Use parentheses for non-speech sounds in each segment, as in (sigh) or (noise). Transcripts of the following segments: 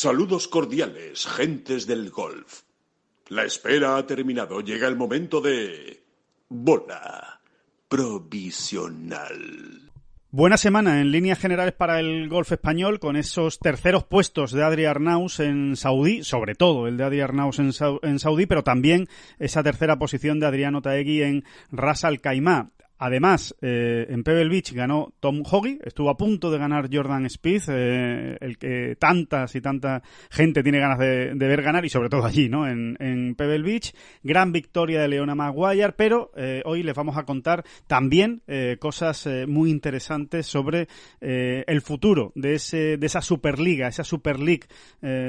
Saludos cordiales, gentes del golf. La espera ha terminado. Llega el momento de... Bola provisional. Buena semana en líneas generales para el golf español con esos terceros puestos de Adri Arnaus en Saudí, sobre todo el de Adri Arnaus en, Saudí, pero también esa tercera posición de Adriano Taegui en Ras Al Khaimah. Además, eh, en Pebble Beach ganó Tom Hoggy, estuvo a punto de ganar Jordan Spieth, eh, el que tantas y tanta gente tiene ganas de, ver ganar, y sobre todo allí, ¿no? En, Pebble Beach. Gran victoria de Leona Maguire, pero eh, hoy les vamos a contar también cosas muy interesantes sobre el futuro de, ese, de esa Superliga, esa Super League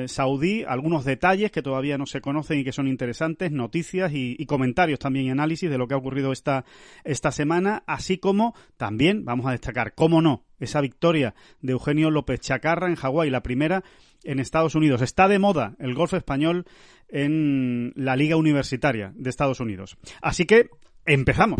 saudí, algunos detalles que todavía no se conocen y que son interesantes, noticias y, comentarios también y análisis de lo que ha ocurrido esta, esta semana así como también vamos a destacar, cómo no, esa victoria de Eugenio López Chacarra en Hawái, la primera en Estados Unidos. Está de moda el golf español en la Liga Universitaria de Estados Unidos. Así que empezamos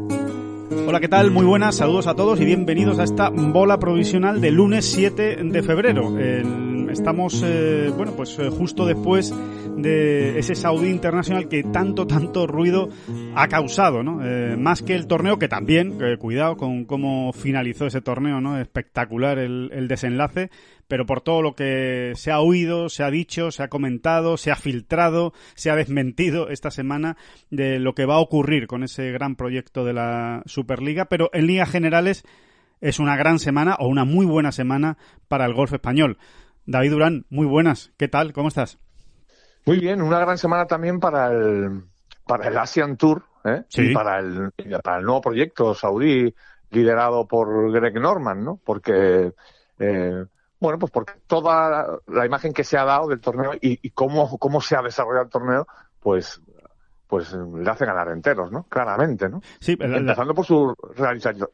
Hola, ¿qué tal? Muy buenas, saludos a todos y bienvenidos a esta bola provisional de lunes 7 de febrero. Estamos, eh, bueno, pues eh, justo después de ese saudí internacional que tanto, tanto ruido ha causado, eh, más que el torneo, que también, cuidado con cómo finalizó ese torneo, ¿no? Espectacular el, el desenlace, pero por todo lo que se ha oído, se ha dicho, se ha comentado, se ha filtrado, se ha desmentido esta semana de lo que va a ocurrir con ese gran proyecto de la Superliga, pero en ligas generales es una gran semana o una muy buena semana para el golf español. David Durán, muy buenas. ¿Qué tal? ¿Cómo estás? Muy bien, una gran semana también para el, para el Asian Tour ¿eh? y para el, para el nuevo proyecto saudí liderado por Greg Norman, ¿no? Porque, eh, bueno, pues porque toda la imagen que se ha dado del torneo y, cómo, cómo se ha desarrollado el torneo, pues pues le hace ganar enteros, ¿no? Claramente, ¿no? Empezando por su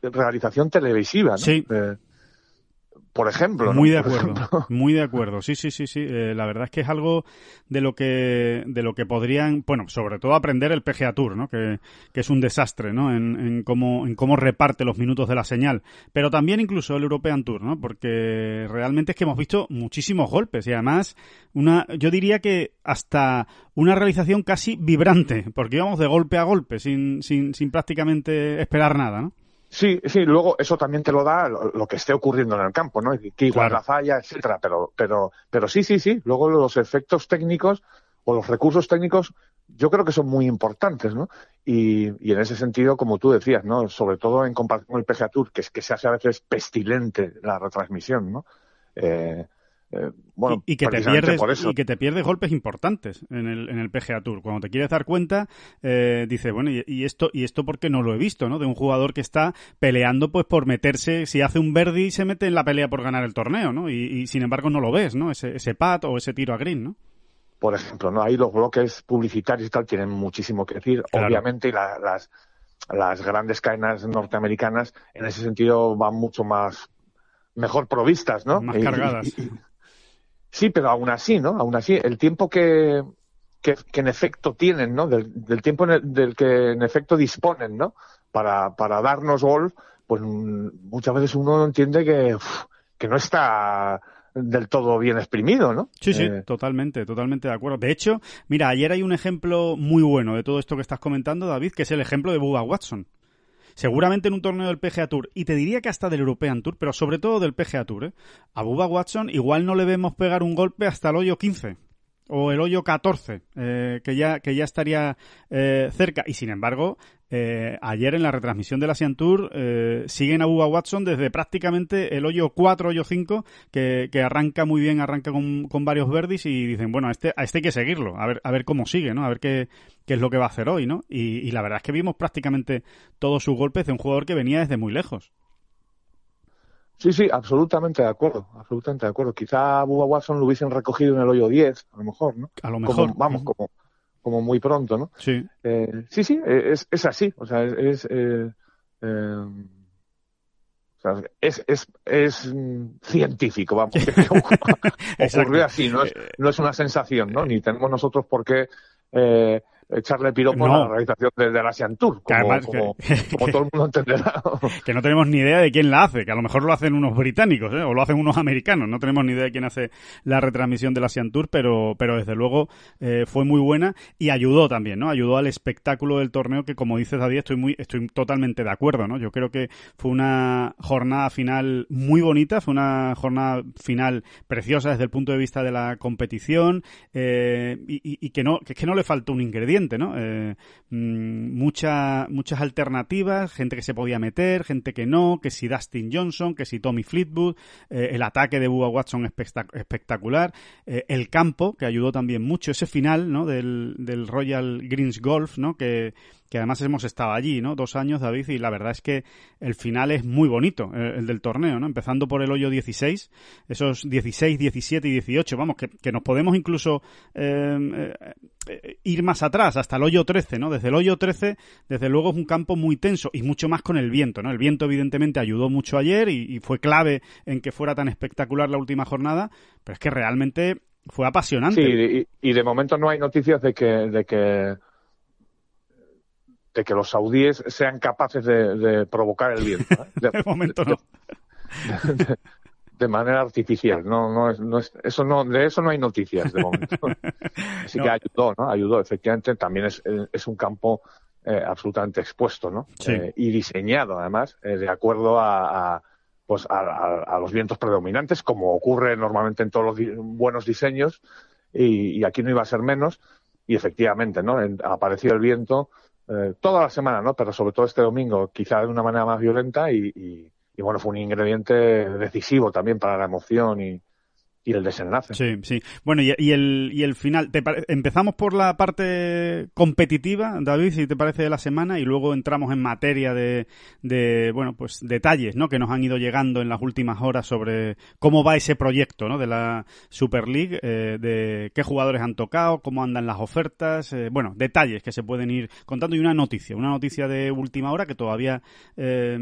realización televisiva, ¿no? Sí por ejemplo. Muy de acuerdo, (laughs) muy de acuerdo. Sí, sí, sí, sí. Eh, la verdad es que es algo de lo que de lo que podrían, bueno, sobre todo aprender el PGA Tour, ¿no? Que, es un desastre, ¿no? En, cómo en cómo reparte los minutos de la señal, pero también incluso el European Tour, ¿no? Porque realmente es que hemos visto muchísimos golpes y además una, yo diría que hasta una realización casi vibrante, porque íbamos de golpe a golpe sin sin, sin prácticamente esperar nada, ¿no? Sí, sí, luego eso también te lo da lo, que esté ocurriendo en el campo, ¿no? Que igual la falla, etcétera, pero, pero, pero sí, sí, sí, luego los efectos técnicos o los recursos técnicos yo creo que son muy importantes, ¿no? Y, en ese sentido, como tú decías, ¿no? Sobre todo en comparación con el PGA Tour, que es que se hace a veces pestilente la retransmisión, ¿no? Eh, eh, y, que te pierdes, que te pierdes golpes importantes en el, en el PGA Tour. Cuando te quieres dar cuenta, eh, dices, bueno, y, esto y esto porque no lo he visto, ¿no? De un jugador que está peleando pues por meterse, si hace un verdi se mete en la pelea por ganar el torneo, ¿no? Y, sin embargo no lo ves, ¿no? Ese, ese pat o ese tiro a green, ¿no? Por ejemplo, ¿no? Ahí los bloques publicitarios y tal tienen muchísimo que decir. Obviamente las, las grandes cadenas norteamericanas en ese sentido van mucho más mejor provistas, ¿no? Más cargadas. Sí, pero aún así, ¿no? Aún así, el tiempo que, que, en efecto tienen, ¿no? Del, tiempo del que en efecto disponen, ¿no? Para, para darnos gol, pues mm, muchas veces uno entiende que, no está del todo bien exprimido, ¿no? Sí, sí, eh, totalmente, totalmente de acuerdo. De hecho, mira, ayer hay un ejemplo muy bueno de todo esto que estás comentando, David, que es el ejemplo de Bubba Watson seguramente en un torneo del PGA Tour, y te diría que hasta del European Tour, pero sobre todo del PGA Tour, ¿eh? a Bubba Watson igual no le vemos pegar un golpe hasta el hoyo 15 o el hoyo 14, eh, que, ya, que ya estaría eh, cerca. Y sin embargo, eh, ayer en la retransmisión de la Tour eh, siguen a Bubba Watson desde prácticamente el hoyo 4, hoyo 5, que, arranca muy bien, arranca con, varios verdes y dicen, bueno, a este, este hay que seguirlo, a ver, a ver cómo sigue, ¿no? A ver qué, es lo que va a hacer hoy, ¿no? Y, la verdad es que vimos prácticamente todos sus golpes de un jugador que venía desde muy lejos. Sí, sí, absolutamente de acuerdo, absolutamente de acuerdo. Quizá Bubba Watson lo hubiesen recogido en el hoyo 10, a lo mejor, ¿no? A lo mejor. vamos, como, como muy pronto, ¿no? Sí. Eh, sí, sí, eh, es, así. O sea, es. es eh, eh es, es, es mm, científico, vamos, (laughs) ocurre así, no es, no es una sensación, ¿no? Ni tenemos nosotros por qué echarle piropo por a la realización del la Asian Tour, (laughs) como, todo el mundo entenderá. (laughs) que no tenemos ni idea de quién la hace, que a lo mejor lo hacen unos británicos ¿eh? o lo hacen unos americanos, no tenemos ni idea de quién hace la retransmisión del Asian Tour, pero, pero desde luego eh, fue muy buena y ayudó también, ¿no? Ayudó al espectáculo del torneo que, como dices, David, estoy, muy, estoy totalmente de acuerdo, ¿no? Yo creo que fue una jornada final muy bonita, fue una jornada final preciosa desde el punto de vista de la competición eh, y, que, no, que, que no le faltó un ingrediente ¿no? Eh, mm, muchas alternativas, gente que se podía meter, gente que no, que si Dustin Johnson, que si Tommy Fleetwood, eh, el ataque de Bubba Watson espectacular, eh, el campo, que ayudó también mucho, ese final, ¿no? Del, del Royal Greens Golf, ¿no? Que, que además hemos estado allí, ¿no? Dos años, David, y la verdad es que el final es muy bonito, eh, el, del torneo, ¿no? Empezando por el hoyo 16, esos 16, 17 y 18, vamos, que, nos podemos incluso em, eh, ir más atrás, hasta el hoyo 13, ¿no? Desde el hoyo 13, desde luego es un campo muy tenso y mucho más con el viento, ¿no? El viento evidentemente ayudó mucho ayer y, fue clave en que fuera tan espectacular la última jornada, pero es que realmente fue apasionante. Sí, y, y de momento no hay noticias de que, de que de que los saudíes sean capaces de, provocar el viento. ¿eh? (laughs) De, momento no. de, manera artificial. No, no es, eso no, de eso no hay noticias de momento. (laughs) Así que ayudó, ¿no? Ayudó, efectivamente. También es, es un campo eh, absolutamente expuesto, ¿no? Eh, y diseñado, además, de acuerdo a, pues a, los vientos predominantes, como ocurre normalmente en todos los buenos diseños, y, aquí no iba a ser menos, y efectivamente, ¿no? apareció el viento, eh, toda la semana, ¿no? Pero sobre todo este domingo, quizá de una manera más violenta y, y, y bueno, fue un ingrediente decisivo también para la emoción y, y el desenlace. Sí, sí. Bueno, y, y el, y el final. empezamos por la parte competitiva, David, si te parece, de la semana, y luego entramos en materia de, de bueno, pues detalles, ¿no? Que nos han ido llegando en las últimas horas sobre cómo va ese proyecto, ¿no? De la Super League, eh, de qué jugadores han tocado, cómo andan las ofertas, eh, bueno, detalles que se pueden ir contando y una noticia, una noticia de última hora que todavía eh,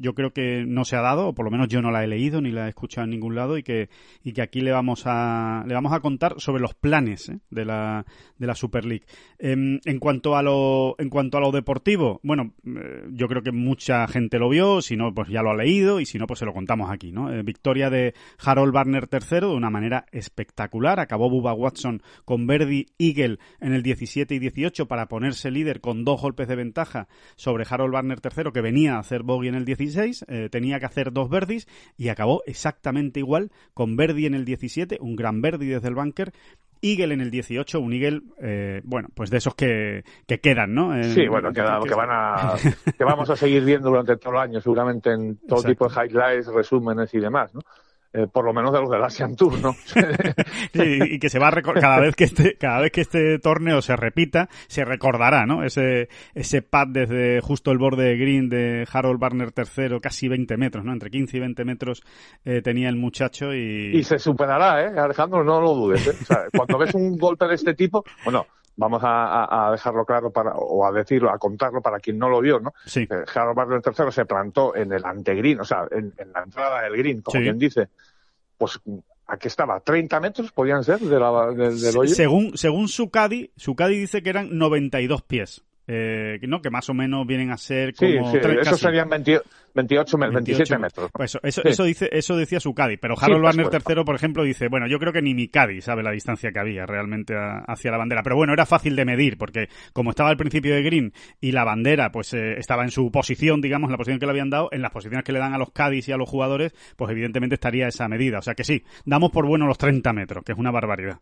yo creo que no se ha dado, o por lo menos yo no la he leído ni la he escuchado en ningún lado y que, y que aquí le vamos a, le vamos a contar sobre los planes ¿eh? de, la, de la Super League. Em, en, cuanto a lo, en cuanto a lo deportivo, bueno, eh, yo creo que mucha gente lo vio, si no, pues ya lo ha leído y si no, pues se lo contamos aquí. ¿no? Eh, victoria de Harold Barner III de una manera espectacular. Acabó Bubba Watson con Verdi Eagle en el 17 y 18 para ponerse líder con dos golpes de ventaja sobre Harold Barner III que venía a hacer bogey en el 16. tenía que hacer dos verdis y acabó exactamente igual con Verdi en el 17 17, un gran verde desde el bunker. Eagle en el 18, un Eagle, eh, bueno, pues de esos que, que quedan, ¿no? sí, bueno, que, van a, que vamos a seguir viendo durante todo el año, seguramente en todo tipo de highlights, resúmenes y demás, ¿no? Eh, por lo menos de los del Asian Tour, ¿no? (laughs) y que se va a cada vez que este cada vez que este torneo se repita, se recordará, ¿no? Ese ese pad desde justo el borde de green de Harold Barner III, casi 20 metros, ¿no? Entre 15 y 20 metros eh, tenía el muchacho y y se superará, ¿eh? Alejandro, no lo dudes. ¿eh? O sea, cuando ves un golpe de este tipo, bueno, vamos a, dejarlo claro para, o a decirlo, a contarlo para quien no lo vio, ¿no? Sí. Eh, Harold III se plantó en el antegreen, o sea, en, la entrada del green, como quien dice. Pues ¿A estaba? ¿30 metros podían ser de la, de, del hoyo? Según, según su Cadi, dice que eran 92 pies eh, no, que más o menos vienen a ser como... serían 28, 27 metros. Pues eso, eso, dice, eso decía su Cádiz, pero Harold pues Warner III, por ejemplo, dice, bueno, yo creo que ni mi Cádiz sabe la distancia que había realmente hacia la bandera, pero bueno, era fácil de medir, porque como estaba al principio de Green y la bandera pues eh, estaba en su posición, digamos, en la posición que le habían dado, en las posiciones que le dan a los Cádiz y a los jugadores, pues evidentemente estaría esa medida. O sea que sí, damos por bueno los 30 metros, que es una barbaridad.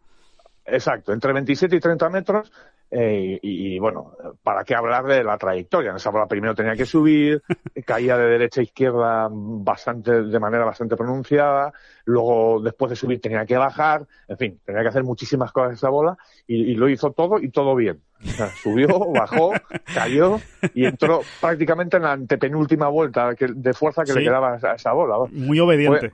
Exacto, entre 27 y 30 metros. Eh, y, bueno, ¿para qué hablar de la trayectoria? esa bola primero tenía que subir, (laughs) caía de derecha a izquierda bastante, de manera bastante pronunciada, luego después de subir tenía que bajar, en fin, tenía que hacer muchísimas cosas esa bola y, lo hizo todo y todo bien. subió, (laughs) bajó, cayó y entró prácticamente en la antepenúltima vuelta de fuerza que le quedaba a esa bola. Muy obediente.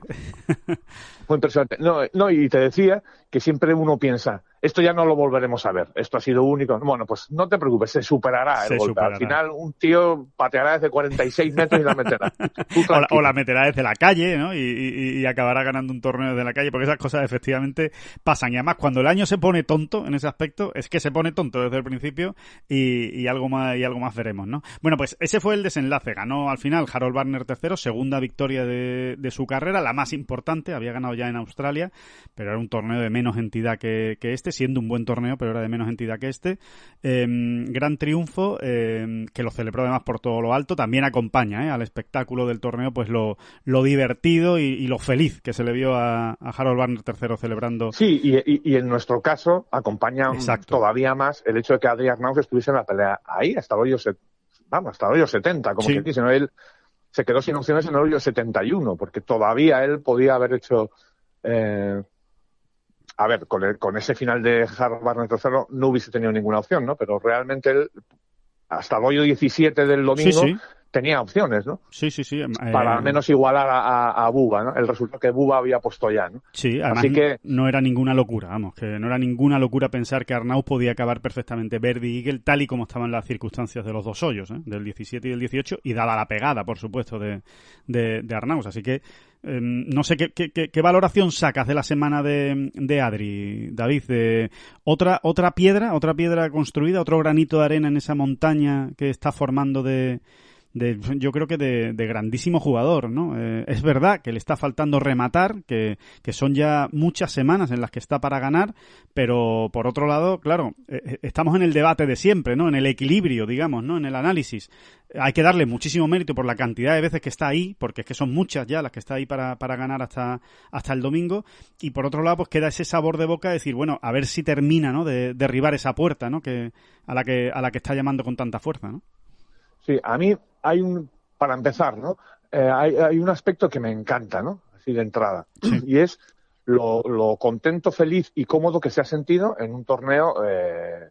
Fue, impresionante. No, no, y te decía que siempre uno piensa, esto ya no lo volveremos a ver, esto ha sido único. Bueno, pues no te preocupes, se superará el golpe. Al final un tío pateará desde 46 metros y la meterá. (laughs) o, la, meterá desde la calle, ¿no? Y, acabará ganando un torneo desde la calle, porque esas cosas efectivamente pasan. Y además, cuando el año se pone tonto en ese aspecto, es que se pone tonto desde el principio y, y algo más y algo más veremos, ¿no? Bueno, pues ese fue el desenlace. Ganó al final Harold Barner tercero, segunda victoria de, de su carrera, la más importante, había ganado ya en Australia, pero era un torneo de menos menos entidad que, este, siendo un buen torneo, pero era de menos entidad que este. Em, gran triunfo, em, que lo celebró además por todo lo alto, también acompaña eh, al espectáculo del torneo, pues lo, divertido y, lo feliz que se le vio a, Harold Warner III celebrando. Sí, y, en nuestro caso acompaña todavía más el hecho de que Adrián Naus estuviese en la pelea ahí, hasta el vamos, hasta 70, como que dice, ¿no? Él, se quedó sin opciones en el hoyo 71, porque todavía él podía haber hecho eh, a ver, con, ese final de Harvard Barnett III no hubiese tenido ninguna opción, ¿no? Pero realmente él, hasta el hoyo 17 del domingo, tenía opciones, ¿no? Sí, sí, sí. Em, Para al eh, menos igualar a, Buba, ¿no? El resultado que Buba había puesto ya, ¿no? Sí, además que... no era ninguna locura, vamos, que no era ninguna locura pensar que Arnau podía acabar perfectamente verde y Eagle tal y como estaban las circunstancias de los dos hoyos, ¿eh? del 17 y del 18, y dada la pegada, por supuesto, de, de, Así que em, no sé ¿qué, qué, valoración sacas de la semana de, de, Adri, David, de otra, otra piedra, otra piedra construida, otro granito de arena en esa montaña que está formando de de yo creo que de, grandísimo jugador, ¿no? Eh, es verdad que le está faltando rematar, que, que, son ya muchas semanas en las que está para ganar, pero por otro lado, claro, eh, eh, estamos en el debate de siempre, ¿no? En el equilibrio, digamos, ¿no? En el análisis. Hay que darle muchísimo mérito por la cantidad de veces que está ahí, porque es que son muchas ya las que está ahí para, para ganar hasta, hasta el domingo. Y por otro lado, pues queda ese sabor de boca de decir, bueno, a ver si termina, ¿no? De derribar esa puerta, ¿no? Que, a la que, a la que está llamando con tanta fuerza, ¿no? Sí, a mí hay un, para empezar, ¿no? Eh, hay, un aspecto que me encanta, ¿no? Así de entrada. Y es lo, contento, feliz y cómodo que se ha sentido en un torneo, eh,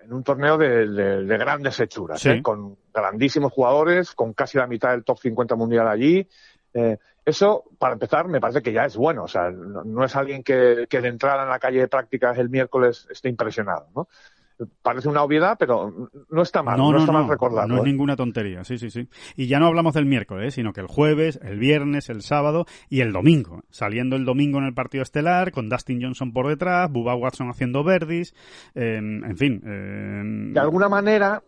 en un torneo de, grandes hechuras, ¿eh? con grandísimos jugadores, con casi la mitad del top 50 mundial allí. eso, para empezar, me parece que ya es bueno. O sea, no, es alguien que, que de entrada en la calle de prácticas el miércoles esté impresionado, ¿no? parece una obviedad, pero no está mal, no, no, no No es ¿eh? ninguna tontería, sí, sí, sí. Y ya no hablamos del miércoles, sino que el jueves, el viernes, el sábado y el domingo. Saliendo el domingo en el partido estelar, con Dustin Johnson por detrás, Bubba Watson haciendo verdis, em, en fin. Em, de alguna manera,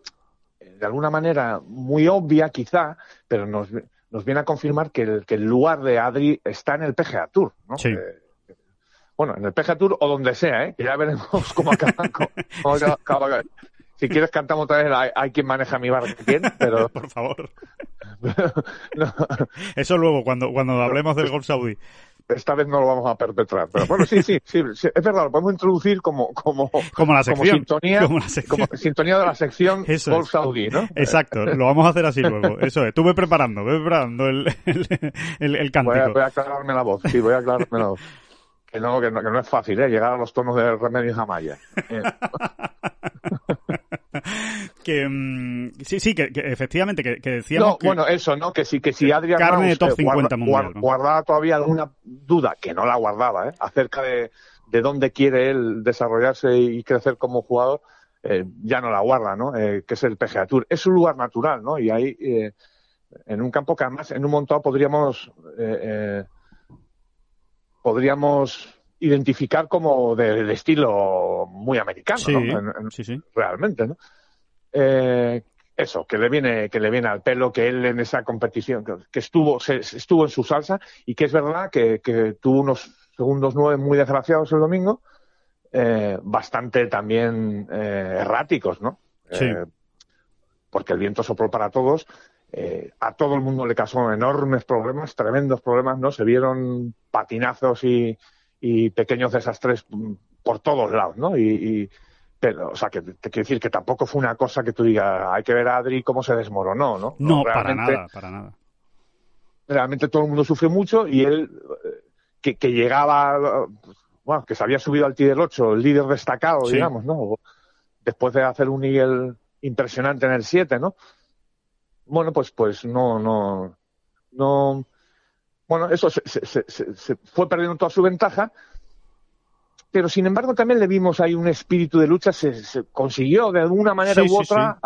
de alguna manera muy obvia quizá, pero nos, nos viene a confirmar que el, que el lugar de Adri está en el PGA Tour, ¿no? Sí. Eh, bueno, en el Peja Tour o donde sea, ¿eh? ya veremos cómo acaban. (laughs) Si quieres cantamos otra vez hay quien maneja mi barco bien, pero... (laughs) Por favor. (laughs) Eso luego, cuando, cuando hablemos del golf saudí esta vez no lo vamos a perpetrar. Pero bueno, sí, sí, sí, es verdad, lo podemos introducir como, como, como, la sección, como sintonía, como sintonía de la sección Golf Saudi, ¿no? Exacto, lo vamos a hacer así luego. Eso es, tú ve preparando, ve preparando el, el, Voy voy a, aclararme la voz, sí, voy a aclararme la voz. Eh, que no, que no, es fácil, ¿eh? Llegar a los tonos de Remedios Jamaya. Eh. (laughs) que mm, sí, sí, que, efectivamente, que, decíamos. bueno, eso, ¿no? Que sí, que si Adrián eh, guardaba todavía alguna duda, que no la guardaba, ¿eh? acerca de, de dónde quiere él desarrollarse y crecer como jugador, ya no la guarda, ¿no? que es el PGA Tour. Es un lugar natural, ¿no? Y ahí, en un campo que además, en un montón podríamos podríamos identificar como del estilo muy americano, realmente, ¿no? Eh, eso, que le viene, que le viene al pelo, que él en esa competición, que, estuvo, estuvo en su salsa y que es verdad que, tuvo unos segundos nueve muy desgraciados el domingo, eh, bastante también eh, erráticos, ¿no? Sí. porque el viento sopló para todos. a todo el mundo le causó enormes problemas, tremendos problemas, ¿no? Se vieron patinazos y, y pequeños desastres mm, por todos lados, ¿no? Y, pero, o sea, que te quiero decir que tampoco fue una cosa que tú digas, hay que ver a Adri cómo se desmoronó, ¿no? No, para nada, para nada. Realmente todo el mundo sufrió mucho y él, eh, que, llegaba, bueno, que se había subido al del 8, el líder destacado, digamos, ¿no? Después de hacer un nivel impresionante en el 7, ¿no? Bueno, pues, pues no, no, no, bueno, eso se, fue perdiendo toda su ventaja, pero sin embargo también le vimos ahí un espíritu de lucha, se, consiguió de alguna manera u otra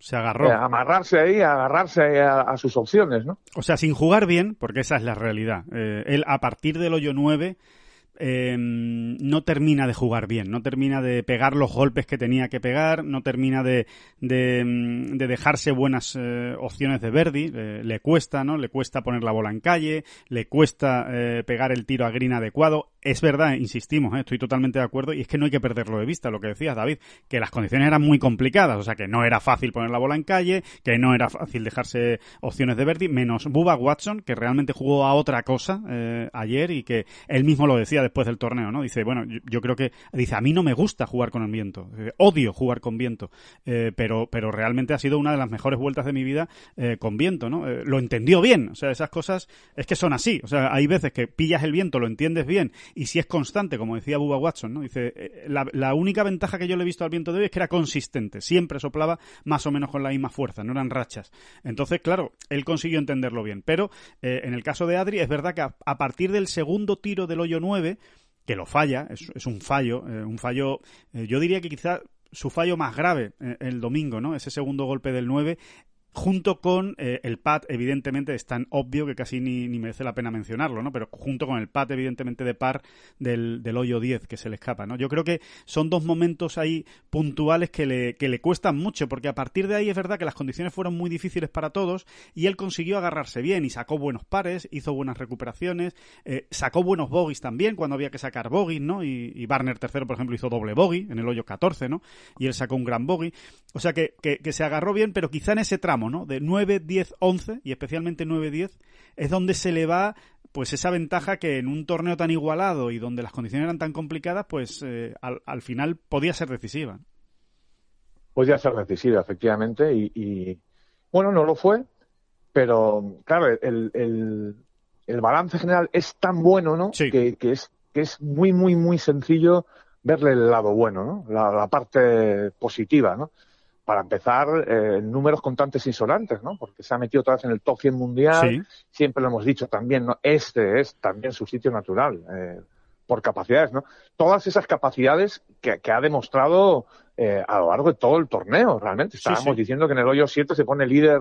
se agarró. Eh, amarrarse ahí, agarrarse a, sus opciones, ¿no? O sea, sin jugar bien, porque esa es la realidad. Eh, él a partir del hoyo 9... Nueve Em, no termina de jugar bien, no termina de pegar los golpes que tenía que pegar, no termina de, de, em, dejarse buenas eh, opciones de Verdi, eh, le cuesta, ¿no? Le cuesta poner la bola en calle, le cuesta eh, pegar el tiro a green adecuado. Es verdad, insistimos, estoy totalmente de acuerdo y es que no hay que perderlo de vista, lo que decías David, que las condiciones eran muy complicadas, o sea que no era fácil poner la bola en calle, que no era fácil dejarse opciones de Verdi, menos Bubba Watson, que realmente jugó a otra cosa ayer y que él mismo lo decía después del torneo, ¿no? Dice, bueno, yo, creo que, dice, a mí no me gusta jugar con el viento, odio jugar con viento, eh, pero, pero realmente ha sido una de las mejores vueltas de mi vida eh, con viento, ¿no? Eh, lo entendió bien, o sea, esas cosas es que son así, o sea, hay veces que pillas el viento, lo entiendes bien, y si es constante, como decía Bubba Watson, ¿no? Dice, la, única ventaja que yo le he visto al viento de hoy es que era consistente, siempre soplaba más o menos con la misma fuerza, no eran rachas. Entonces, claro, él consiguió entenderlo bien, pero en el caso de Adri es verdad que a, a partir del segundo tiro del hoyo 9, que lo falla, es, un fallo, eh, un fallo, eh, yo diría que quizás su fallo más grave eh, el domingo, ¿no? Ese segundo golpe del 9 junto con eh, el pad, evidentemente, es tan obvio que casi ni, ni, merece la pena mencionarlo, ¿no? Pero junto con el pad, evidentemente, de par del, del, hoyo 10 que se le escapa, ¿no? Yo creo que son dos momentos ahí puntuales que le, que le cuestan mucho, porque a partir de ahí es verdad que las condiciones fueron muy difíciles para todos y él consiguió agarrarse bien y sacó buenos pares, hizo buenas recuperaciones, eh, sacó buenos bogies también cuando había que sacar bogies, ¿no? Y, Barner III, por ejemplo, hizo doble bogey en el hoyo 14, ¿no? Y él sacó un gran bogey. O sea que, que se agarró bien, pero quizá en ese tramo de 9, 10, 11 y especialmente 9, 10 es donde se le va pues esa ventaja que en un torneo tan igualado y donde las condiciones eran tan complicadas, pues eh, al, al, final podía ser decisiva. Podía ser decisiva, efectivamente, y, bueno, no lo fue, pero claro, el, el, balance general es tan bueno, ¿no? Que, que, es, que es muy, muy, muy sencillo verle el lado bueno, ¿no? La, la parte positiva, ¿no? para empezar, eh, números contantes e insolentes, ¿no? Porque se ha metido otra vez en el top 100 mundial. Siempre lo hemos dicho también, ¿no? Este es también su sitio natural, eh, por capacidades, ¿no? Todas esas capacidades que, ha demostrado eh, a lo largo de todo el torneo, realmente. Estábamos diciendo que en el hoyo 7 se pone líder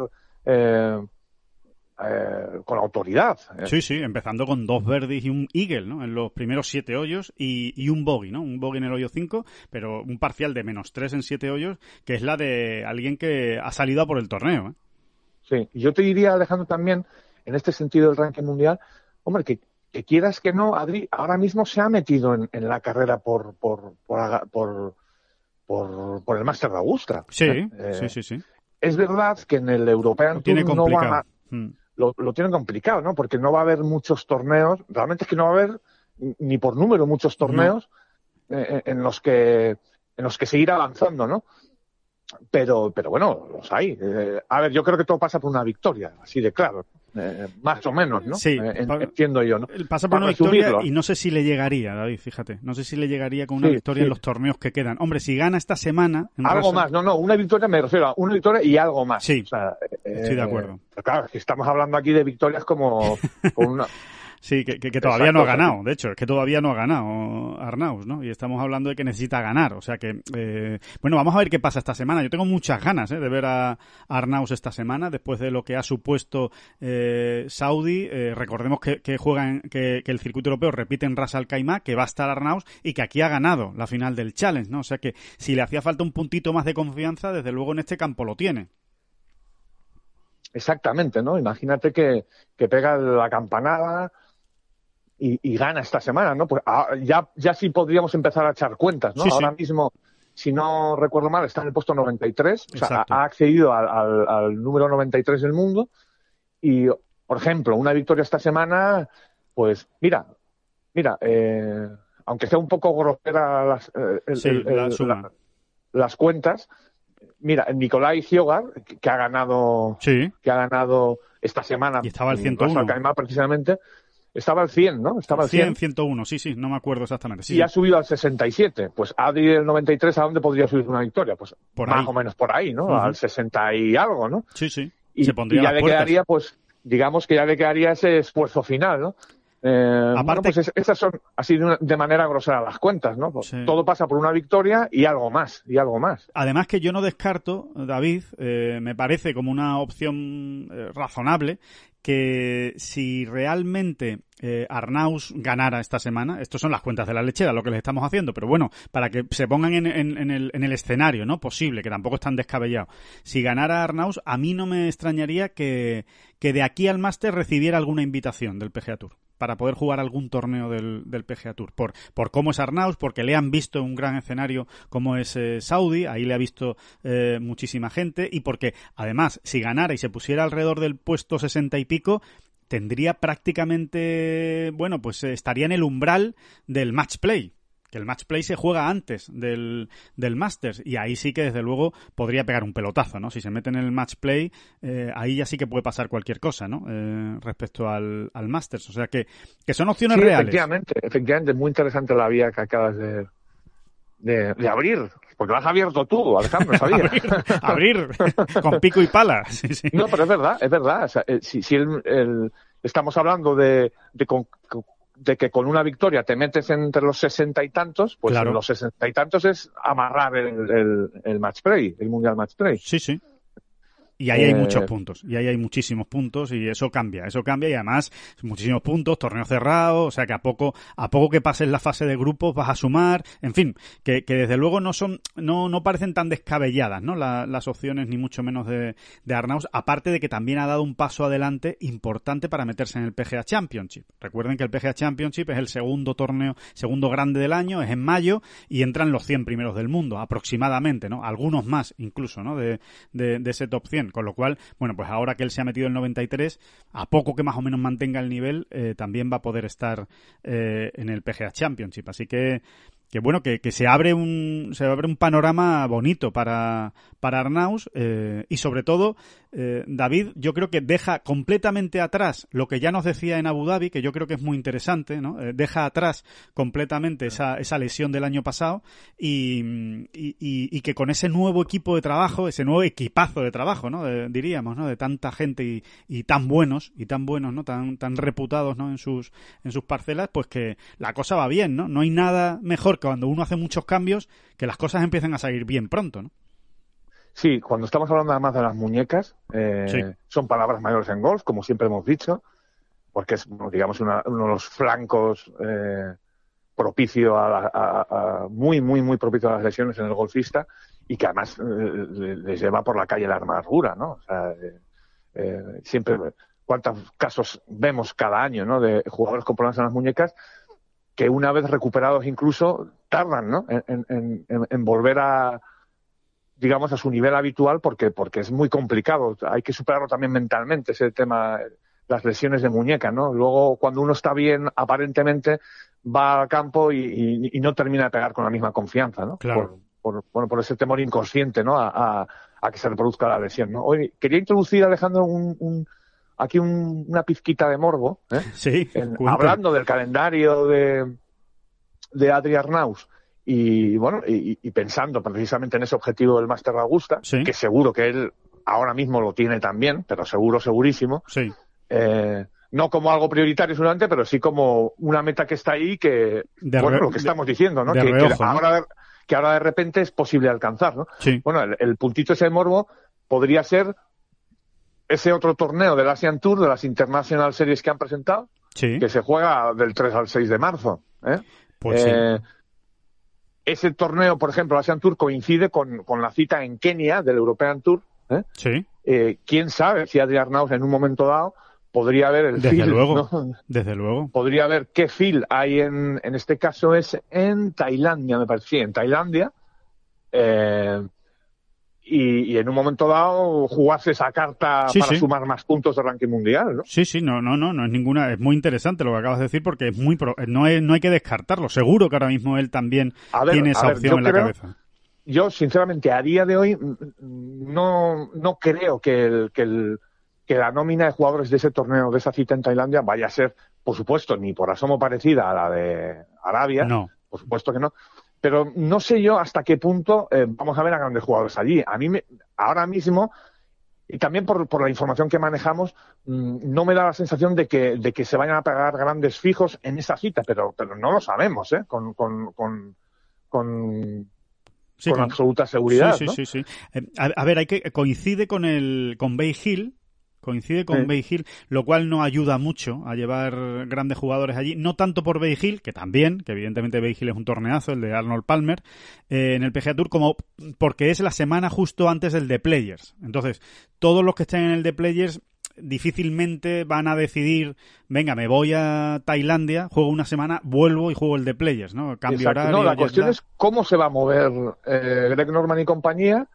eh, con autoridad. Eh. Sí, sí, empezando con dos verdes y un eagle, ¿no? En los primeros siete hoyos y, un bogey, ¿no? Un bogey en el hoyo 5, pero un parcial de menos tres en siete hoyos, que es la de alguien que ha salido a por el torneo. ¿eh? Sí, yo te diría, Alejandro, también, en este sentido del ranking mundial, hombre, que, quieras que no, Adri ahora mismo se ha metido en, la carrera por, por, por, por, por, el Máster de Augusta. Sí, ¿eh? sí, sí, Es verdad que en el European Tour no va lo, lo, tienen complicado, ¿no? Porque no va a haber muchos torneos, realmente es que no va a haber ni por número muchos torneos eh, eh, en, los que en los que seguir avanzando, ¿no? Pero, pero bueno, los hay. Eh, a ver, yo creo que todo pasa por una victoria, así de claro. Eh, más o menos, ¿no? Sí, eh, entiendo yo, ¿no? Pasa por una victoria y no sé si le llegaría, David, fíjate, no sé si le llegaría con una victoria en los torneos que quedan. Hombre, si gana esta semana... algo más, no, no, una victoria me refiero una victoria y algo más. Sí, estoy de eh, acuerdo. Claro, si estamos hablando aquí de victorias como, (laughs) como una, Sí, que, que, todavía no ha ganado, de hecho, es que todavía no ha ganado Arnaus, ¿no? Y estamos hablando de que necesita ganar, o sea que, eh, bueno, vamos a ver qué pasa esta semana. Yo tengo muchas ganas eh, de ver a Arnaus esta semana, después de lo que ha supuesto eh, Saudi. recordemos que, juegan, que, el circuito europeo repite en Ras Al que va a estar Arnaus y que aquí ha ganado la final del Challenge, ¿no? O sea que si le hacía falta un puntito más de confianza, desde luego en este campo lo tiene. Exactamente, ¿no? Imagínate que, que pega la campanada y, gana esta semana, ¿no? Pues ah, ya, ya sí podríamos empezar a echar cuentas, ¿no? Ahora mismo, si no recuerdo mal, está en el puesto 93, o sea, ha accedido al, número 93 del mundo y, por ejemplo, una victoria esta semana, pues mira, mira, eh, aunque sea un poco grosera las, eh, las cuentas, mira, Nicolai Ciogar, que ha ganado, que ha ganado esta semana, y estaba el 101. precisamente, estaba al 100, ¿no? Estaba al 100. 100, 101, sí, sí, no me acuerdo exactamente. Sí, y ha subido al 67. Pues Adri del 93, ¿a dónde podría subir una victoria? Pues más o menos por ahí, ¿no? Al 60 y algo, ¿no? Sí, sí. Y, Se pondría y ya le quedaría, pues, digamos que ya le quedaría ese esfuerzo final, ¿no? Eh, pues esas son así de, manera grosera las cuentas, ¿no? Pues todo pasa por una victoria y algo más, y algo más. Además que yo no descarto, David, eh, me parece como una opción eh, razonable que si realmente Arnaus ganara esta semana, estas son las cuentas de la lechera, lo que les estamos haciendo, pero bueno, para que se pongan en, el, escenario, ¿no? Posible, que tampoco están descabellados. Si ganara Arnaus, a mí no me extrañaría que, que de aquí al máster recibiera alguna invitación del PGA Tour para poder jugar algún torneo del, PGA Tour. Por, por cómo es Arnaus, porque le han visto un gran escenario como es eh, Saudi, ahí le ha visto eh, muchísima gente y porque además si ganara y se pusiera alrededor del puesto sesenta y pico, tendría prácticamente, bueno, pues eh, estaría en el umbral del match play el match play se juega antes del, del Masters y ahí sí que desde luego podría pegar un pelotazo, ¿no? Si se meten en el match play, eh, ahí ya sí que puede pasar cualquier cosa, ¿no? Eh, respecto al, al Masters. O sea que, son opciones sí, reales. Efectivamente, Es muy interesante la vía que acabas de, abrir, porque lo has abierto tú, Alejandro, sabía. (laughs) abrir, con pico y pala. (laughs) No, pero es verdad, es verdad. Eh, si, estamos hablando de, de que con una victoria te metes entre los sesenta y tantos, pues los sesenta y tantos es amarrar el, el match play, el mundial match play. Sí, sí. Y ahí hay eh, muchos puntos, y ahí hay muchísimos puntos, y eso cambia, eso cambia, y además muchísimos puntos, torneo cerrado, o sea que a poco, a poco que pases la fase de grupos vas a sumar, en fin, que, desde luego no son, no, no parecen tan descabelladas, ¿no? las opciones, ni mucho menos de, de Arnaus, aparte de que también ha dado un paso adelante importante para meterse en el PGA Championship. Recuerden que el PGA Championship es el segundo torneo, segundo grande del año, es en mayo, y entran los 100 primeros del mundo, aproximadamente, ¿no? Algunos más incluso, ¿no? de, de, de ese top 100. Con lo cual, bueno, pues ahora que él se ha metido el 93, a poco que más o menos mantenga el nivel, eh, también va a poder estar eh, en el PGA Championship. Así que que bueno, que, se abre un se abre un panorama bonito para, para Arnaus eh, y sobre todo eh, David, yo creo que deja completamente atrás lo que ya nos decía en Abu Dhabi, que yo creo que es muy interesante, ¿no? Eh, deja atrás completamente esa, esa, lesión del año pasado y, y, que con ese nuevo equipo de trabajo, ese nuevo equipazo de trabajo, ¿no? Eh, diríamos, ¿no? De tanta gente y, tan buenos, y tan buenos, ¿no? Tan, tan reputados, ¿no? En sus, en sus parcelas, pues que la cosa va bien, ¿no? No hay nada mejor que cuando uno hace muchos cambios que las cosas empiecen a salir bien pronto, ¿no? Sí, cuando estamos hablando además de las muñecas, eh, son palabras mayores en golf, como siempre hemos dicho, porque es, digamos, uno de los flancos eh, propicio a, muy, muy, muy propicio a las lesiones en el golfista y que además eh, les lleva por la calle la armadura, ¿no? O sea, eh, siempre, cuántos casos vemos cada año, ¿no? De jugadores con problemas en las muñecas que una vez recuperados incluso tardan, ¿no? en volver a digamos, a su nivel habitual porque, porque es muy complicado. Hay que superarlo también mentalmente, ese tema, las lesiones de muñeca, ¿no? Luego, cuando uno está bien, aparentemente, va al campo y, no termina de pegar con la misma confianza, ¿no? Claro. Por, bueno, por ese temor inconsciente, ¿no? A, que se reproduzca la lesión, ¿no? Hoy quería introducir, Alejandro, un, aquí una pizquita de morbo, ¿eh? (laughs) Sí, hablando del calendario de, de Adri Arnaus y bueno, y, pensando precisamente en ese objetivo del Master Augusta, que seguro que él ahora mismo lo tiene también, pero seguro, segurísimo. Sí. Eh, no como algo prioritario seguramente, pero sí como una meta que está ahí que, bueno, lo que estamos diciendo, ¿no? Que, ahora, de repente es posible alcanzar, ¿no? Bueno, el, puntito ese de morbo podría ser ese otro torneo del Asian Tour, de las International Series que han presentado, que se juega del 3 al 6 de marzo, ¿eh? Pues sí. Eh, ese torneo, por ejemplo, Asian Tour coincide con, con la cita en Kenia del European Tour. ¿eh? Sí. Eh, quién sabe si Adrián Arnaus en un momento dado podría ver el desde luego desde luego podría ver qué fil hay en en este caso es en Tailandia me parecía en Tailandia eh, y, en un momento dado jugarse esa carta para sumar más puntos de ranking mundial, ¿no? Sí, sí, no, no, no, no es ninguna, es muy interesante lo que acabas de decir porque es muy, no, es, no hay que descartarlo. Seguro que ahora mismo él también tiene esa opción en la cabeza. Yo, sinceramente, a día de hoy mm, mm, no, no creo que, el, que, el, que la nómina de jugadores de ese torneo, de esa cita en Tailandia, vaya a ser, por supuesto, ni por asomo parecida a la de Arabia. No. Por supuesto que no pero no sé yo hasta qué punto eh, vamos a ver a grandes jugadores allí. A mí, ahora mismo, y también por, la información que manejamos, mm, no me da la sensación de que, de que se vayan a pagar grandes fijos en esa cita, pero, pero no lo sabemos, ¿eh? Con, con, absoluta seguridad. Sí, sí, sí. Eh, a, a, ver, hay que coincide con el con Bay Hill, Coincide con Bay Hill, lo cual no ayuda mucho a llevar grandes jugadores allí. No tanto por Hill, que también, que evidentemente Hill es un torneazo, el de Arnold Palmer, eh, en el PGA Tour, como porque es la semana justo antes del de Players. Entonces, todos los que estén en el de Players difícilmente van a decidir, venga, me voy a Tailandia, juego una semana, vuelvo y juego el de players, ¿no? Cambio la cuestión es cómo se va a mover eh, Greg Norman y compañía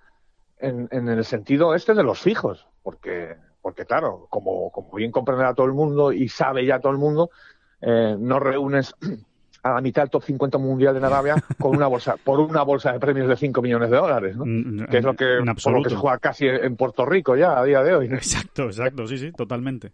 en, en, el sentido este de los fijos, porque porque claro, como, como bien comprenderá todo el mundo y sabe ya todo el mundo, eh, no reúnes (clears throat) a la mitad del top 50 mundial de Arabia con una bolsa, por una bolsa de premios de 5 millones de dólares, ¿no? Mm, que es lo que, por lo se juega casi en Puerto Rico ya a día de hoy. Exacto, exacto, sí, sí, totalmente.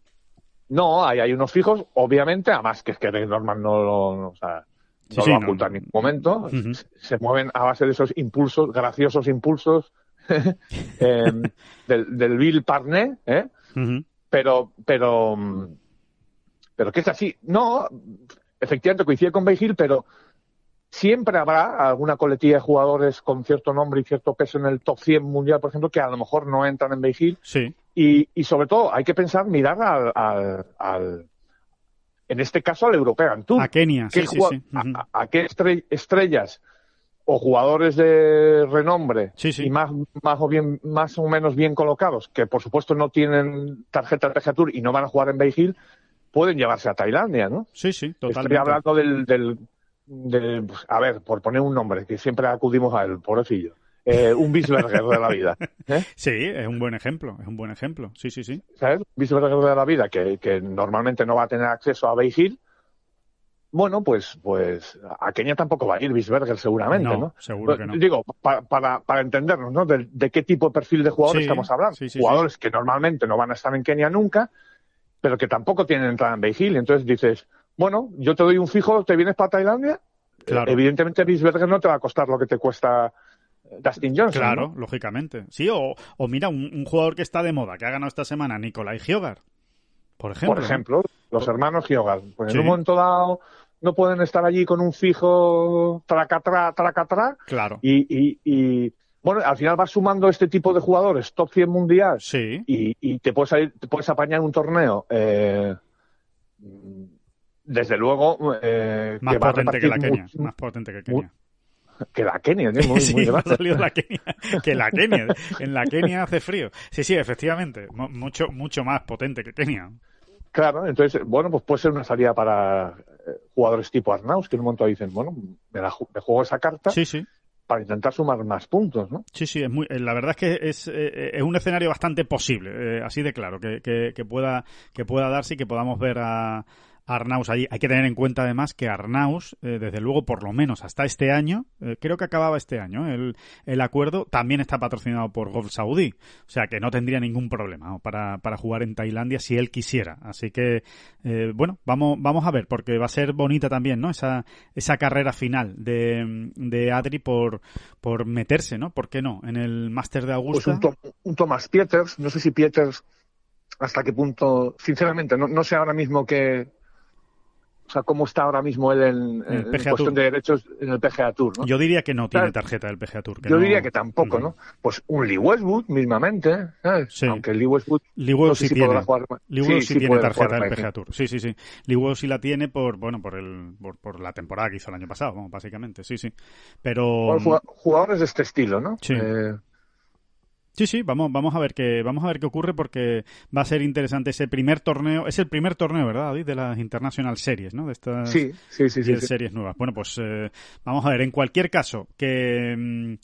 No, hay, hay unos fijos, obviamente, además que es que Norman no lo, no, en ningún momento, se mueven a base de esos impulsos, graciosos impulsos (laughs) eh, (laughs) del, Bill Parné, ¿eh? Pero, pero, pero que es así. No, efectivamente coincide con Beigil, pero siempre habrá alguna coletilla de jugadores con cierto nombre y cierto peso en el top 100 mundial, por ejemplo, que a lo mejor no entran en Beigil. Sí. Y, y, sobre todo hay que pensar, mirar al, al, en este caso al europeo Tour. A Kenia, sí, a, a qué estrellas o jugadores de renombre y más, más, o bien, más o menos bien colocados, que por supuesto no tienen tarjeta de Tour y no van a jugar en Beijing, pueden llevarse a Tailandia, ¿no? Sí, sí, totalmente. Estoy hablando del, del, pues, a ver, por poner un nombre, que siempre acudimos a él, pobrecillo. Eh, un Bisberger de la vida. (laughs) ¿eh? Sí, es un buen ejemplo, es un buen ejemplo. Sí, sí, sí. ¿Sabes? Un Bisberger de la vida que, que normalmente no va a tener acceso a Beijing bueno, pues, pues a Kenia tampoco va a ir Bisberger seguramente, ¿no? Seguro que no. Pues, digo, para, para, entendernos, ¿no? De, qué tipo de perfil de jugadores estamos hablando. Jugadores que normalmente no van a estar en Kenia nunca, pero que tampoco tienen entrada en Beijing. Entonces dices, bueno, yo te doy un fijo, te vienes para Tailandia. Claro. Evidentemente, Bisberger no te va a costar lo que te cuesta eh, Dustin Johnson. Claro, lógicamente. Sí, o, mira, un, jugador que está de moda, que ha ganado esta semana, Nicolai Giogar. Por ejemplo. Por ejemplo, los hermanos Giogar. Pues en un momento dado, no pueden estar allí con un fijo tracatra tracatra. Claro. Y, y, y, bueno, al final vas sumando este tipo de jugadores, top 100 mundial, sí. y, y te, puedes te puedes apañar un torneo. Eh, desde luego. Eh, más, potente que la Kenia, más potente que Kenia. Que la Kenia, muy, (laughs) sí, muy ha la Kenia, que la Kenia. en la Kenia hace frío. Sí, sí, efectivamente. Mucho, mucho más potente que Kenia. Claro, entonces, bueno, pues puede ser una salida para jugadores tipo Arnaus que en un momento dicen, bueno, me, la, juego esa carta. para intentar sumar más puntos, ¿no? Sí, sí, es muy, eh, la verdad es que es, eh, eh, es un escenario bastante posible, así de claro, que, que, pueda que pueda darse y que podamos ver a, Arnaus allí. Hay que tener en cuenta además que Arnaus, eh, desde luego, por lo menos hasta este año, eh, creo que acababa este año ¿eh? el, acuerdo, también está patrocinado por Golf Saudí. O sea que no tendría ningún problema para, para, jugar en Tailandia si él quisiera. Así que, bueno, vamos, vamos a ver, porque va a ser bonita también, ¿no? Esa, esa carrera final de, de Adri por, por meterse, ¿no? ¿Por qué no? En el máster de pues Augusta. Pues un, un Thomas Pieters, no sé si Pieters hasta qué punto, sinceramente, no, no sé ahora mismo qué, o sea, cómo está ahora mismo él en, en cuestión de derechos en el PGA Tour. ¿no? Yo diría que no tiene tarjeta del PGA Tour. Yo diría que tampoco, ¿no? Pues un Lee Westwood, mismamente, ¿sabes? Sí. Aunque Lee Westwood. Lee Westwood no sí, tiene. Jugar... Lee Westwood sí, tiene tarjeta del PGA Tour. Sí, sí, sí. Lee Westwood sí la tiene por, bueno, por, el, por, la temporada que hizo el año pasado, básicamente. Sí, sí. Pero. jugadores de este estilo, ¿no? Sí. Eh, Sí, sí, vamos, vamos a ver qué, vamos a ver qué ocurre porque va a ser interesante ese primer torneo, es el primer torneo, ¿verdad, David? De las International Series, ¿no? De estas series nuevas. Bueno, pues eh, vamos a ver, en cualquier caso, que... Mm,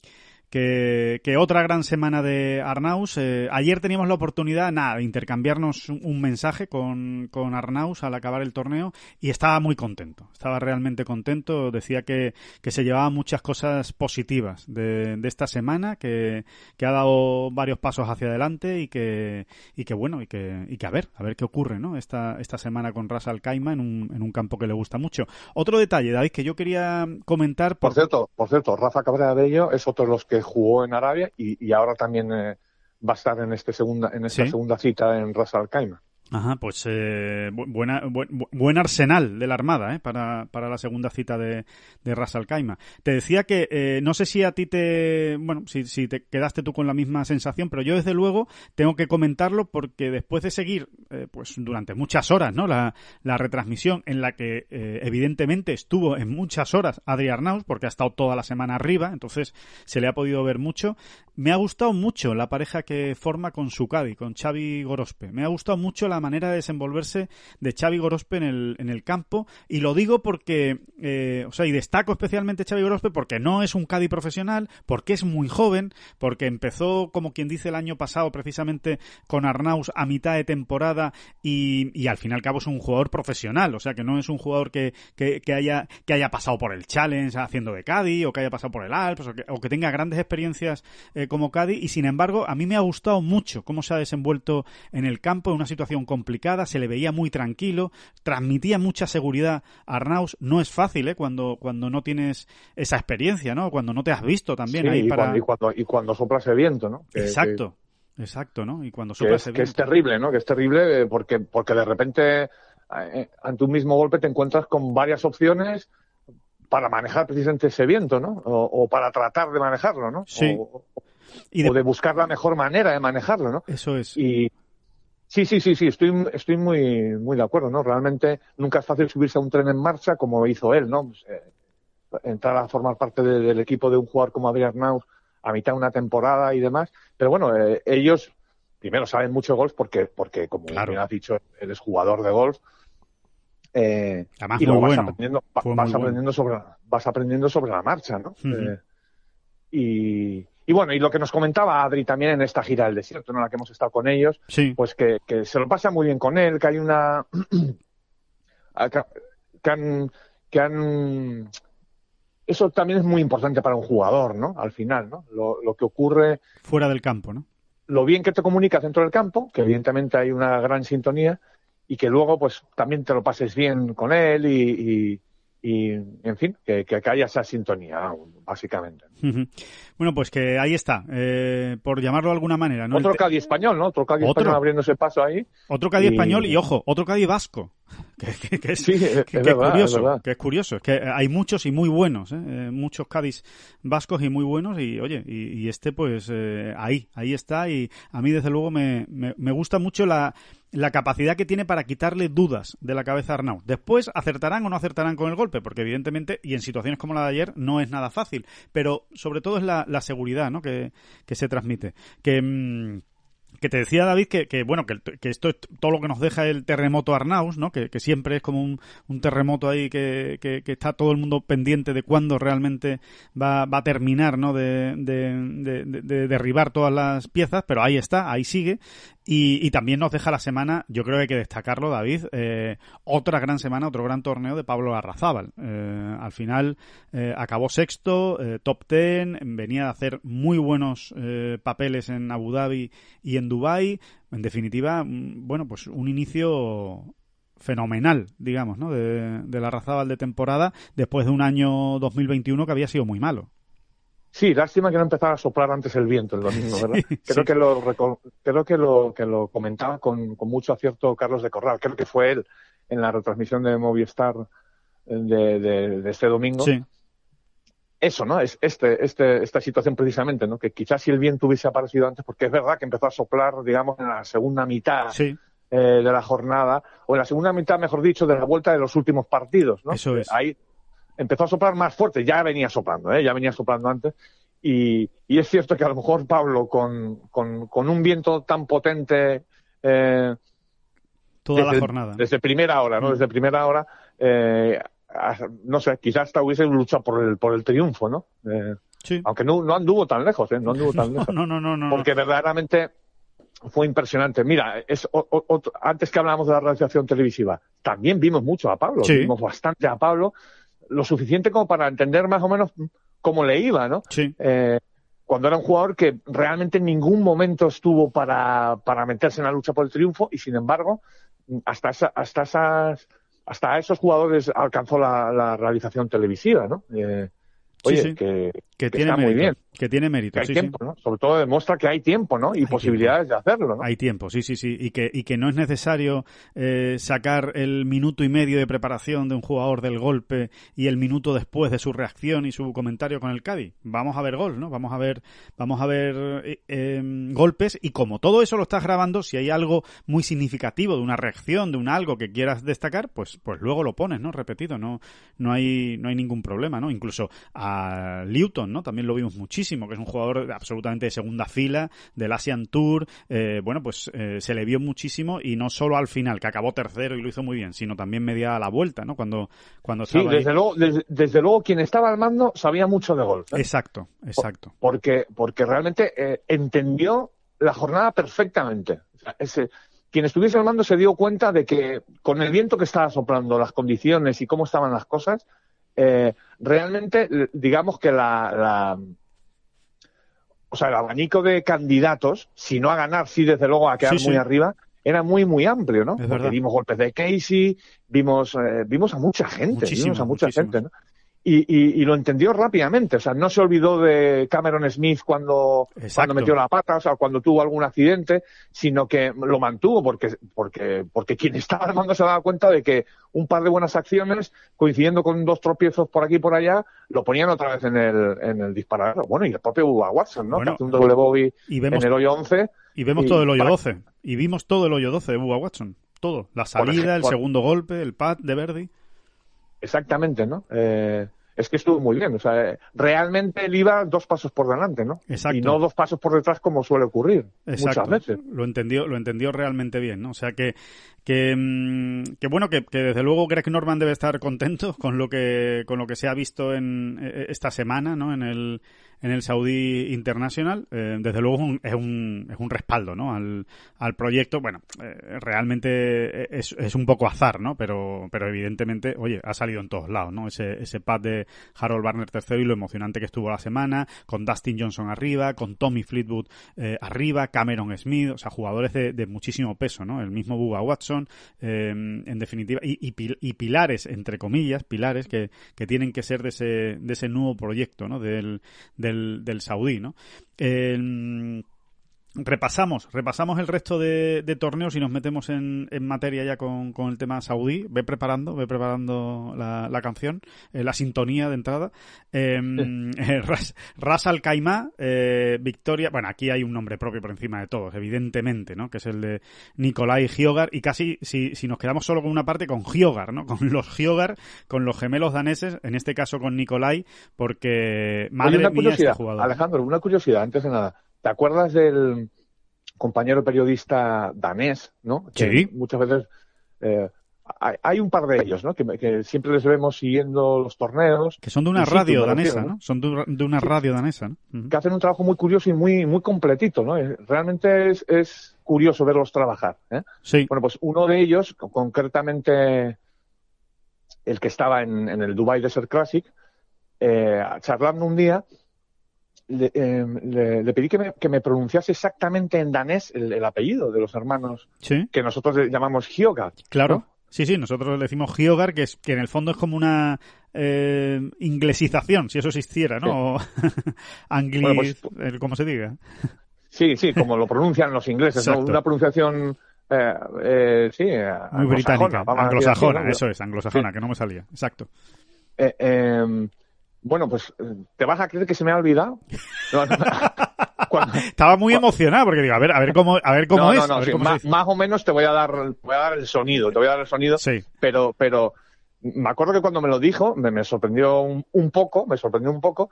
que, otra gran semana de Arnaus. Eh, ayer teníamos la oportunidad, nada, de intercambiarnos un, mensaje con, con, Arnaus al acabar el torneo y estaba muy contento, estaba realmente contento. Decía que, que se llevaba muchas cosas positivas de, de esta semana, que, que, ha dado varios pasos hacia adelante y que, y que bueno, y que, y que a ver, a ver qué ocurre ¿no? esta, esta semana con Ras Al en un, en un campo que le gusta mucho. Otro detalle, David, que yo quería comentar. Por, cierto, por cierto, Rafa Cabrera Bello es otro de los que jugó en Arabia y, ahora también eh, va a estar en, este segunda, en esta segunda cita en Ras Al Khaimah. Ajá, pues eh, buena, buen arsenal de la Armada ¿eh? para, la segunda cita de, de Ras Te decía que eh, no sé si a ti te. Bueno, si, si te quedaste tú con la misma sensación, pero yo desde luego tengo que comentarlo porque después de seguir eh, pues durante muchas horas ¿no? la, la retransmisión en la que evidentemente estuvo en muchas horas Adri Arnaus porque ha estado toda la semana arriba, entonces se le ha podido ver mucho. Me ha gustado mucho la pareja que forma con Sukadi, con Xavi Gorospe. Me ha gustado mucho la manera de desenvolverse de Xavi Gorospe en el, en el campo. Y lo digo porque, eh, o sea, y destaco especialmente Xavi Gorospe porque no es un Cadi profesional, porque es muy joven, porque empezó, como quien dice, el año pasado precisamente con Arnaus a mitad de temporada y, y al fin y al cabo es un jugador profesional, o sea, que no es un jugador que, que, haya, que haya pasado por el Challenge haciendo de Cadi o que haya pasado por el Alps o que, tenga grandes experiencias eh, como Cadi y sin embargo a mí me ha gustado mucho cómo se ha desenvuelto en el campo en una situación complicada, se le veía muy tranquilo, transmitía mucha seguridad a Arnaus. No es fácil, ¿eh? Cuando, cuando no tienes esa experiencia, ¿no? Cuando no te has visto también y Cuando, sopla ese viento, ¿no? Exacto. Exacto, ¿no? Y cuando sopla ese viento... Que es terrible, ¿no? Que es terrible eh, porque, porque de repente ante eh, un mismo golpe te encuentras con varias opciones para manejar precisamente ese viento, ¿no? O, para tratar de manejarlo, ¿no? Sí. O, de... o, de... buscar la mejor manera de manejarlo, ¿no? Eso es. Y, Sí, sí, sí, sí, estoy, estoy muy, muy de acuerdo, ¿no? Realmente nunca es fácil subirse a un tren en marcha como hizo él, ¿no? Pues, eh, entrar a formar parte del equipo de un jugador como Adrián Naus a mitad de una temporada y demás. Pero bueno, eh, ellos primero saben mucho golf porque, porque como bien has dicho, eres jugador de golf. Eh, y luego vas, aprendiendo, vas aprendiendo, sobre, vas aprendiendo sobre la marcha, ¿no? y, y bueno, y lo que nos comentaba Adri también en esta gira del desierto, en la que hemos estado con ellos, pues que, se lo pasa muy bien con él, que hay una... (clears throat) Ah, que han... eso también es muy importante para un jugador, ¿no? Al final, ¿no? Lo, que ocurre... Fuera del campo, ¿no? Lo bien que te comunicas dentro del campo, que evidentemente hay una gran sintonía, y que luego, pues, también te lo pases bien con él y, y, en fin, que, que haya esa sintonía, básicamente. Bueno, pues que ahí está, eh, por llamarlo de alguna manera. ¿no? Otro Cádiz español, ¿no? Otro Cádiz español abriéndose paso ahí. Otro Cádiz español y, ojo, otro Cádiz vasco. (laughs) Que, es, curioso, que es curioso, es que hay muchos y muy buenos, ¿eh? eh muchos Cádiz vascos y muy buenos y oye, y, este pues eh, ahí, ahí está y a mí desde luego me gusta mucho la, la capacidad que tiene para quitarle dudas de la cabeza a Arnau. Después acertarán o no acertarán con el golpe, porque evidentemente, y en situaciones como la de ayer, no es nada fácil. Pero sobre todo es la, seguridad ¿no? que, que, se transmite. Que. Mm, que te decía David que, que bueno que, que, esto es todo lo que nos deja el terremoto Arnaus no que, siempre es como un, terremoto ahí que, está todo el mundo pendiente de cuándo realmente va, va a terminar no de, de, derribar todas las piezas pero ahí está ahí sigue y, también nos deja la semana, yo creo que hay que destacarlo, David, eh, otra gran semana, otro gran torneo de Pablo Arrazábal. Eh, al final eh, acabó sexto, top ten, venía de hacer muy buenos papeles en Abu Dhabi y en Dubái. En definitiva, mm, bueno, pues un inicio fenomenal, digamos, ¿no? De, la de temporada, después de un año 2021 que había sido muy malo. Sí, lástima que no empezara a soplar antes el viento el domingo, ¿verdad? (laughs) creo, Que lo, creo que lo que lo comentaba con, mucho acierto Carlos de Corral, creo que fue él en la retransmisión de Movistar eh, de, de, este domingo. Sí. Eso, ¿no? Es este, este, esta situación precisamente, ¿no? Que quizás si el viento hubiese aparecido antes, porque es verdad que empezó a soplar, digamos, en la segunda mitad eh, de la jornada, o en la segunda mitad, mejor dicho, de la vuelta de los últimos partidos, ¿no? Eso es. Ahí, empezó a soplar más fuerte, ya venía soplando, ¿eh? ya venía soplando antes. Y, y, es cierto que a lo mejor Pablo, con, con, con un viento tan potente. Eh, Toda la jornada. Desde primera hora, ¿no? Mm. Desde primera hora, eh, ah, no sé, quizás hasta hubiese luchado por el, por el triunfo, ¿no? Eh, sí. Aunque no, no, anduvo tan lejos, ¿eh? No anduvo tan (laughs) lejos. No, no, no, Porque verdaderamente fue impresionante. Mira, es antes que hablábamos de la realización televisiva, también vimos mucho a Pablo, sí. vimos bastante a Pablo lo suficiente como para entender más o menos cómo le iba, ¿no? Sí. Eh, cuando era un jugador que realmente en ningún momento estuvo para, para meterse en la lucha por el triunfo y sin embargo hasta hasta esas hasta esos jugadores alcanzó la, realización televisiva, ¿no? Eh, oye, Que, tiene está muy bien. Que tiene mérito. tiempo, Sobre todo demuestra que hay tiempo, ¿no? Y posibilidades de hacerlo, Hay tiempo, sí, sí, sí. Y que, y que no es necesario eh, sacar el minuto y medio de preparación de un jugador del golpe y el minuto después de su reacción y su comentario con el Cádiz. Vamos a ver gol, ¿no? Vamos a ver, vamos a ver eh, em, golpes y como todo eso lo estás grabando, si hay algo muy significativo de una reacción, de un algo que quieras destacar, pues, pues luego lo pones, ¿no? Repetido, no, no hay, no hay ningún problema, ¿no? Incluso a Newton, ¿no? También lo vimos muchísimo que es un jugador absolutamente de segunda fila, del Asian Tour, eh, bueno, pues eh, se le vio muchísimo y no solo al final, que acabó tercero y lo hizo muy bien, sino también media la vuelta, ¿no? Cuando, cuando Sí, desde, Luego, desde, luego quien estaba al mando sabía mucho de golf. ¿eh? Exacto, exacto. Porque, porque realmente entendió la jornada perfectamente. quien estuviese al mando se dio cuenta de que con el viento que estaba soplando, las condiciones y cómo estaban las cosas, realmente digamos que la, o sea, el abanico de candidatos, si no a ganar, sí desde luego a quedar muy arriba, era muy muy amplio, ¿no? Porque vimos golpes de Casey, vimos eh, vimos a mucha gente, vimos a mucha gente, ¿no? Y, lo entendió rápidamente. O sea, no se olvidó de Cameron Smith cuando, metió la pata, o sea, cuando tuvo algún accidente, sino que lo mantuvo porque, porque, porque quien estaba armando se daba cuenta de que un par de buenas acciones, coincidiendo con dos tropiezos por aquí y por allá, lo ponían otra vez en el, en el disparadero. Bueno, y el propio Bubba Watson, ¿no? que un doble bobby en el hoyo 11. Y vemos todo el hoyo 12. Y vimos todo el hoyo 12 de Watson. Todo. La salida, el segundo golpe, el pad de Verdi. Exactamente, ¿no? Eh, es que estuvo muy bien. O sea, eh, realmente él iba dos pasos por delante, ¿no? Exacto. Y no dos pasos por detrás como suele ocurrir muchas veces. Lo entendió, lo entendió realmente bien, ¿no? O sea que que, mm, bueno que, desde luego Greg Norman debe estar contento con lo que con lo que se ha visto en eh, esta semana, ¿no? En el en el Saudi internacional eh, desde luego es un, es un, respaldo ¿no? al, al proyecto. Bueno, eh, realmente es, un poco azar, ¿no? pero, pero evidentemente, oye, ha salido en todos lados. ¿no? Ese, ese pad de Harold Barner III y lo emocionante que estuvo la semana, con Dustin Johnson arriba, con Tommy Fleetwood eh, arriba, Cameron Smith, o sea, jugadores de, de muchísimo peso, ¿no? el mismo Bubba Watson, en definitiva, y, y, y, pilares, entre comillas, pilares que, que tienen que ser de ese, de ese nuevo proyecto ¿no? del, del del, saudí, ¿no? Eh, Repasamos, repasamos el resto de, de torneos y nos metemos en, materia ya con, con, el tema saudí. Ve preparando, ve preparando la, la canción, eh, la sintonía de entrada. Em, (laughs) eh, Ras, al eh, victoria. Bueno, aquí hay un nombre propio por encima de todos, evidentemente, ¿no? Que es el de Nicolai Giogar. Y casi, si, si nos quedamos solo con una parte, con Giogar, ¿no? (laughs) Con los Giogar, con los gemelos daneses, en este caso con Nicolai, porque madre una mía jugador. Alejandro, una curiosidad, antes de nada. ¿Te acuerdas del compañero periodista danés, ¿no? Sí. muchas veces eh, hay, un par de ellos, ¿no? Que, siempre les vemos siguiendo los torneos. Que son de una radio danesa, ¿no? Son de, una radio danesa, ¿no? Que hacen un trabajo muy curioso y muy, muy completito, ¿no? Realmente es, curioso verlos trabajar. ¿eh? Sí. Bueno, pues uno de ellos, concretamente el que estaba en, el Dubai Desert Classic, eh, charlando un día, Em, le, pedí que me, que pronunciase exactamente en danés el, apellido de los hermanos que nosotros llamamos Hyogar. Claro. Sí, sí, nosotros le decimos Hyogar que, es, que en el fondo es como una eh, inglesización, si eso existiera, ¿no? Sí. (laughs) Pues, se diga. Sí, sí, como lo pronuncian los ingleses, Una pronunciación... Eh, eh, sí, muy británica, anglosajona, eso es, anglosajona, que no me salía, exacto. Em, bueno, pues eh, te vas a creer que se me ha olvidado. (laughs) Estaba muy emocionado porque digo, a ver, a ver cómo, a ver cómo no, es. más, o menos te voy a dar, dar el sonido, te voy a dar el sonido. Pero, pero me acuerdo que cuando me lo dijo, me, sorprendió un, poco, me sorprendió un poco.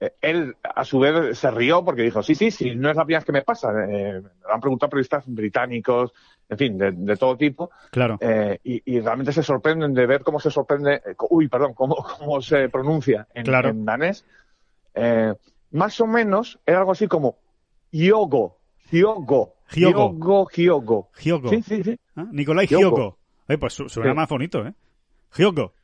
Eh, él, a su vez, se rió porque dijo, sí, sí, sí, no es la primera vez que me pasa. Eh, me han preguntado periodistas británicos, en fin, de, todo tipo. Claro. Eh, y, realmente se sorprenden de ver cómo se sorprende, eh, uy, perdón, cómo, (laughs) cómo se pronuncia en, danés. Eh, más o menos era algo así como Hyogo, Hyogo, Hyogo, Hyogo. Hyogo. Sí, sí, sí. Ah, Nicolai Hyogo. pues suena más bonito, ¿eh? Hyogo.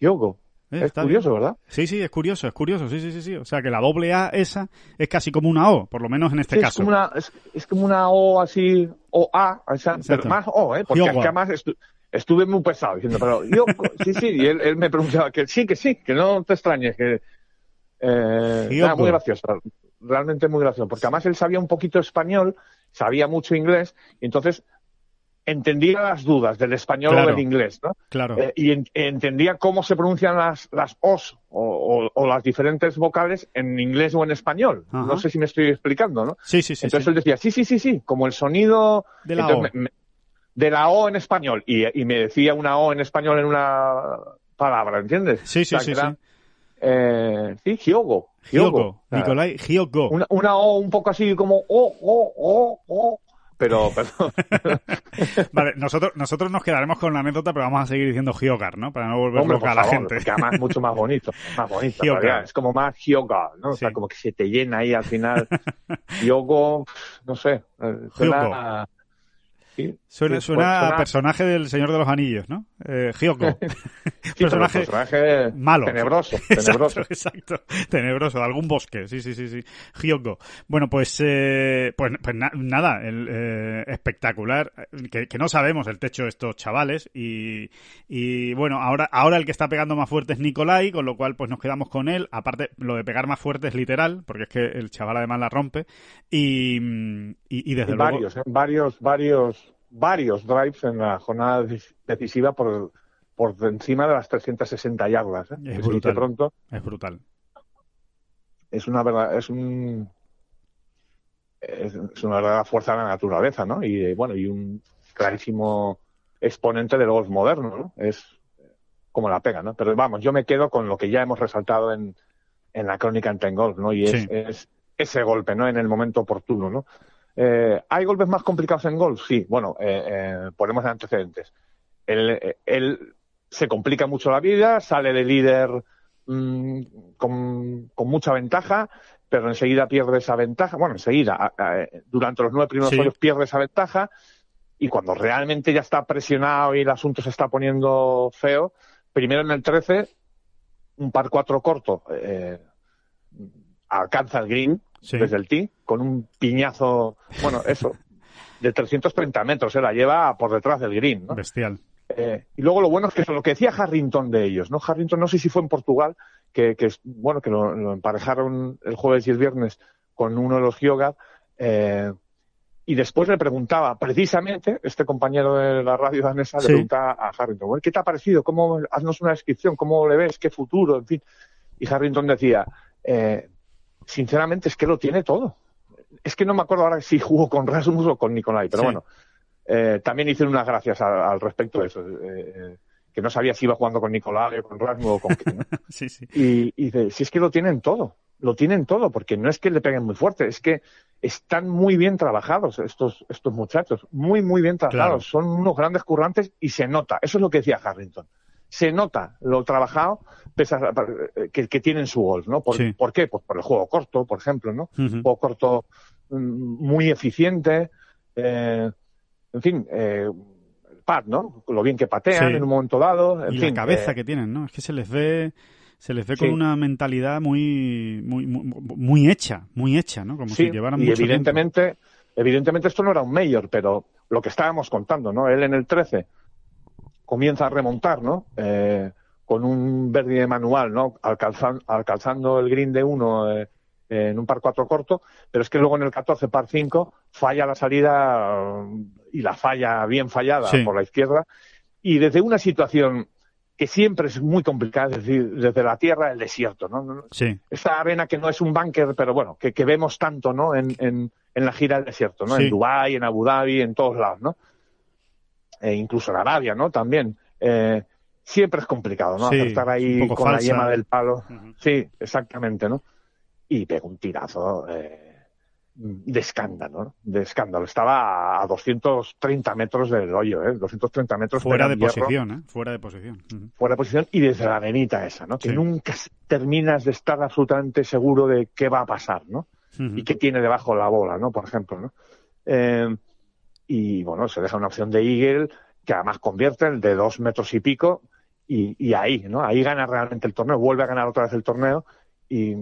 Hyogo. Eh, es curioso, ¿verdad? Sí, sí, es curioso, es curioso, sí, sí, sí, sí. O sea, que la doble A esa es casi como una O, por lo menos en este caso. Es como, una, es, como una O así, o A, o más O, ¿eh? Porque es que además estuve muy pesado diciendo, pero yo, sí, sí, y él, me preguntaba que sí, que sí, que no te extrañes, que... Era eh, muy gracioso, realmente muy gracioso, porque además él sabía un poquito español, sabía mucho inglés, y entonces entendía las dudas del español o del inglés, ¿no? Claro. Eh, y entendía cómo se pronuncian las, las os o, las diferentes vocales en inglés o en español. No sé si me estoy explicando, ¿no? Sí, sí, sí. Entonces él decía, sí, sí, sí, sí, como el sonido de la, o. de la o. en español. Y, me decía una O en español en una palabra, ¿entiendes? Sí, sí, sí. sí. Eh, sí, giogo. Giogo. Nicolai Una, una O un poco así como O, O, O, O, pero (laughs) perdón. vale, nosotros, nosotros nos quedaremos con la anécdota, pero vamos a seguir diciendo yoga ¿no? Para no volver a la gente. Que además es mucho más bonito, más bonito. Es como más Geogar, ¿no? O sea, como que se te llena ahí al final. (laughs) yoga no sé. Eh, suena, a personaje del Señor de los Anillos, ¿no? Eh, Gioco. (laughs) (laughs) personaje, malo. Tenebroso. (laughs) Tenebroso. Exacto, Tenebroso, de algún bosque. Sí, sí, sí. sí. Gioco. Bueno, pues, eh, pues, pues nada, el, eh, espectacular. Que, no sabemos el techo de estos chavales. Y, bueno, ahora, ahora el que está pegando más fuerte es Nicolai, con lo cual pues nos quedamos con él. Aparte, lo de pegar más fuerte es literal, porque es que el chaval además la rompe. Y, desde luego. ¿eh? Varios, varios, varios varios drives en la jornada decisiva por, por encima de las 360 yardas. ¿eh? Es, brutal, es brutal. Es una verdad, es un es, una verdadera fuerza de la naturaleza, ¿no? Y bueno, y un clarísimo exponente del golf moderno, ¿no? Es como la pega, ¿no? Pero vamos, yo me quedo con lo que ya hemos resaltado en, en la crónica en Golf, ¿no? Y es, es ese golpe, ¿no? En el momento oportuno, ¿no? Eh, ¿Hay golpes más complicados en golf? Sí, bueno, eh, eh, ponemos antecedentes. Él, se complica mucho la vida, sale de líder mm, con, mucha ventaja, pero enseguida pierde esa ventaja. Bueno, enseguida, durante los nueve primeros años pierde esa ventaja y cuando realmente ya está presionado y el asunto se está poniendo feo, primero en el 13, un par cuatro corto, alcanza el green, desde el tee, con un piñazo, bueno, eso, de 330 metros, se eh, la lleva por detrás del green, ¿no? Bestial. Eh, y luego lo bueno es que eso, lo que decía Harrington de ellos, ¿no? Harrington, no sé si fue en Portugal, que, que bueno, que lo, emparejaron el jueves y el viernes con uno de los yoga. Eh, y después le preguntaba, precisamente, este compañero de la radio danesa le a Harrington, ¿qué te ha parecido? ¿Cómo, haznos una descripción, ¿cómo le ves? ¿Qué futuro? En fin. Y Harrington decía, sinceramente es que lo tiene todo. Es que no me acuerdo ahora si jugó con Rasmus o con Nicolai, pero bueno, eh, también hice unas gracias al, respecto de eso. Eh, eh, que no sabía si iba jugando con Nicolai o con Rasmus o con (laughs) sí, sí. Y, dice, si es que lo tienen todo, lo tienen todo, porque no es que le peguen muy fuerte, es que están muy bien trabajados estos, estos muchachos, muy, muy bien trabajados. Son unos grandes currantes y se nota. Eso es lo que decía Harrington se nota lo trabajado que, que tienen su gol. ¿no? Por, qué? Pues por el juego corto, por ejemplo, ¿no? Juego corto mm, muy eficiente, eh, en fin, el eh, ¿no? Lo bien que patean en un momento dado, en fin, la cabeza eh, que tienen, ¿no? Es que se les ve se les ve con una mentalidad muy, muy, muy, hecha, muy hecha, ¿no? Como si llevaran evidentemente, evidentemente esto no era un mayor, pero lo que estábamos contando, ¿no? Él en el 13 comienza a remontar, ¿no? Eh, con un verde manual, ¿no? alcanzando el green de uno eh, en un par cuatro corto, pero es que luego en el 14 par 5 falla la salida y la falla bien fallada por la izquierda. Y desde una situación que siempre es muy complicada, es decir, desde la tierra el desierto, ¿no? Sí. Esta arena que no es un búnker, pero bueno, que, vemos tanto, ¿no? En, en, la gira del desierto, ¿no? En Dubái, en Abu Dhabi, en todos lados, ¿no? E incluso la Arabia, ¿no? También. Eh, siempre es complicado, ¿no? Sí, ahí con la yema ¿eh? del palo. Sí, exactamente, ¿no? Y pegó un tirazo eh, de escándalo, ¿no? De escándalo. Estaba a 230 metros del hoyo, ¿eh? 230 metros. Fuera de posición, ¿eh? Fuera de posición. Fuera de posición y desde la venita esa, ¿no? Que nunca terminas de estar absolutamente seguro de qué va a pasar, ¿no? Y qué tiene debajo la bola, ¿no? Por ejemplo, ¿no? Eh, y bueno, se deja una opción de Eagle que además convierte el de dos metros y pico y, ahí, ¿no? Ahí gana realmente el torneo, vuelve a ganar otra vez el torneo y,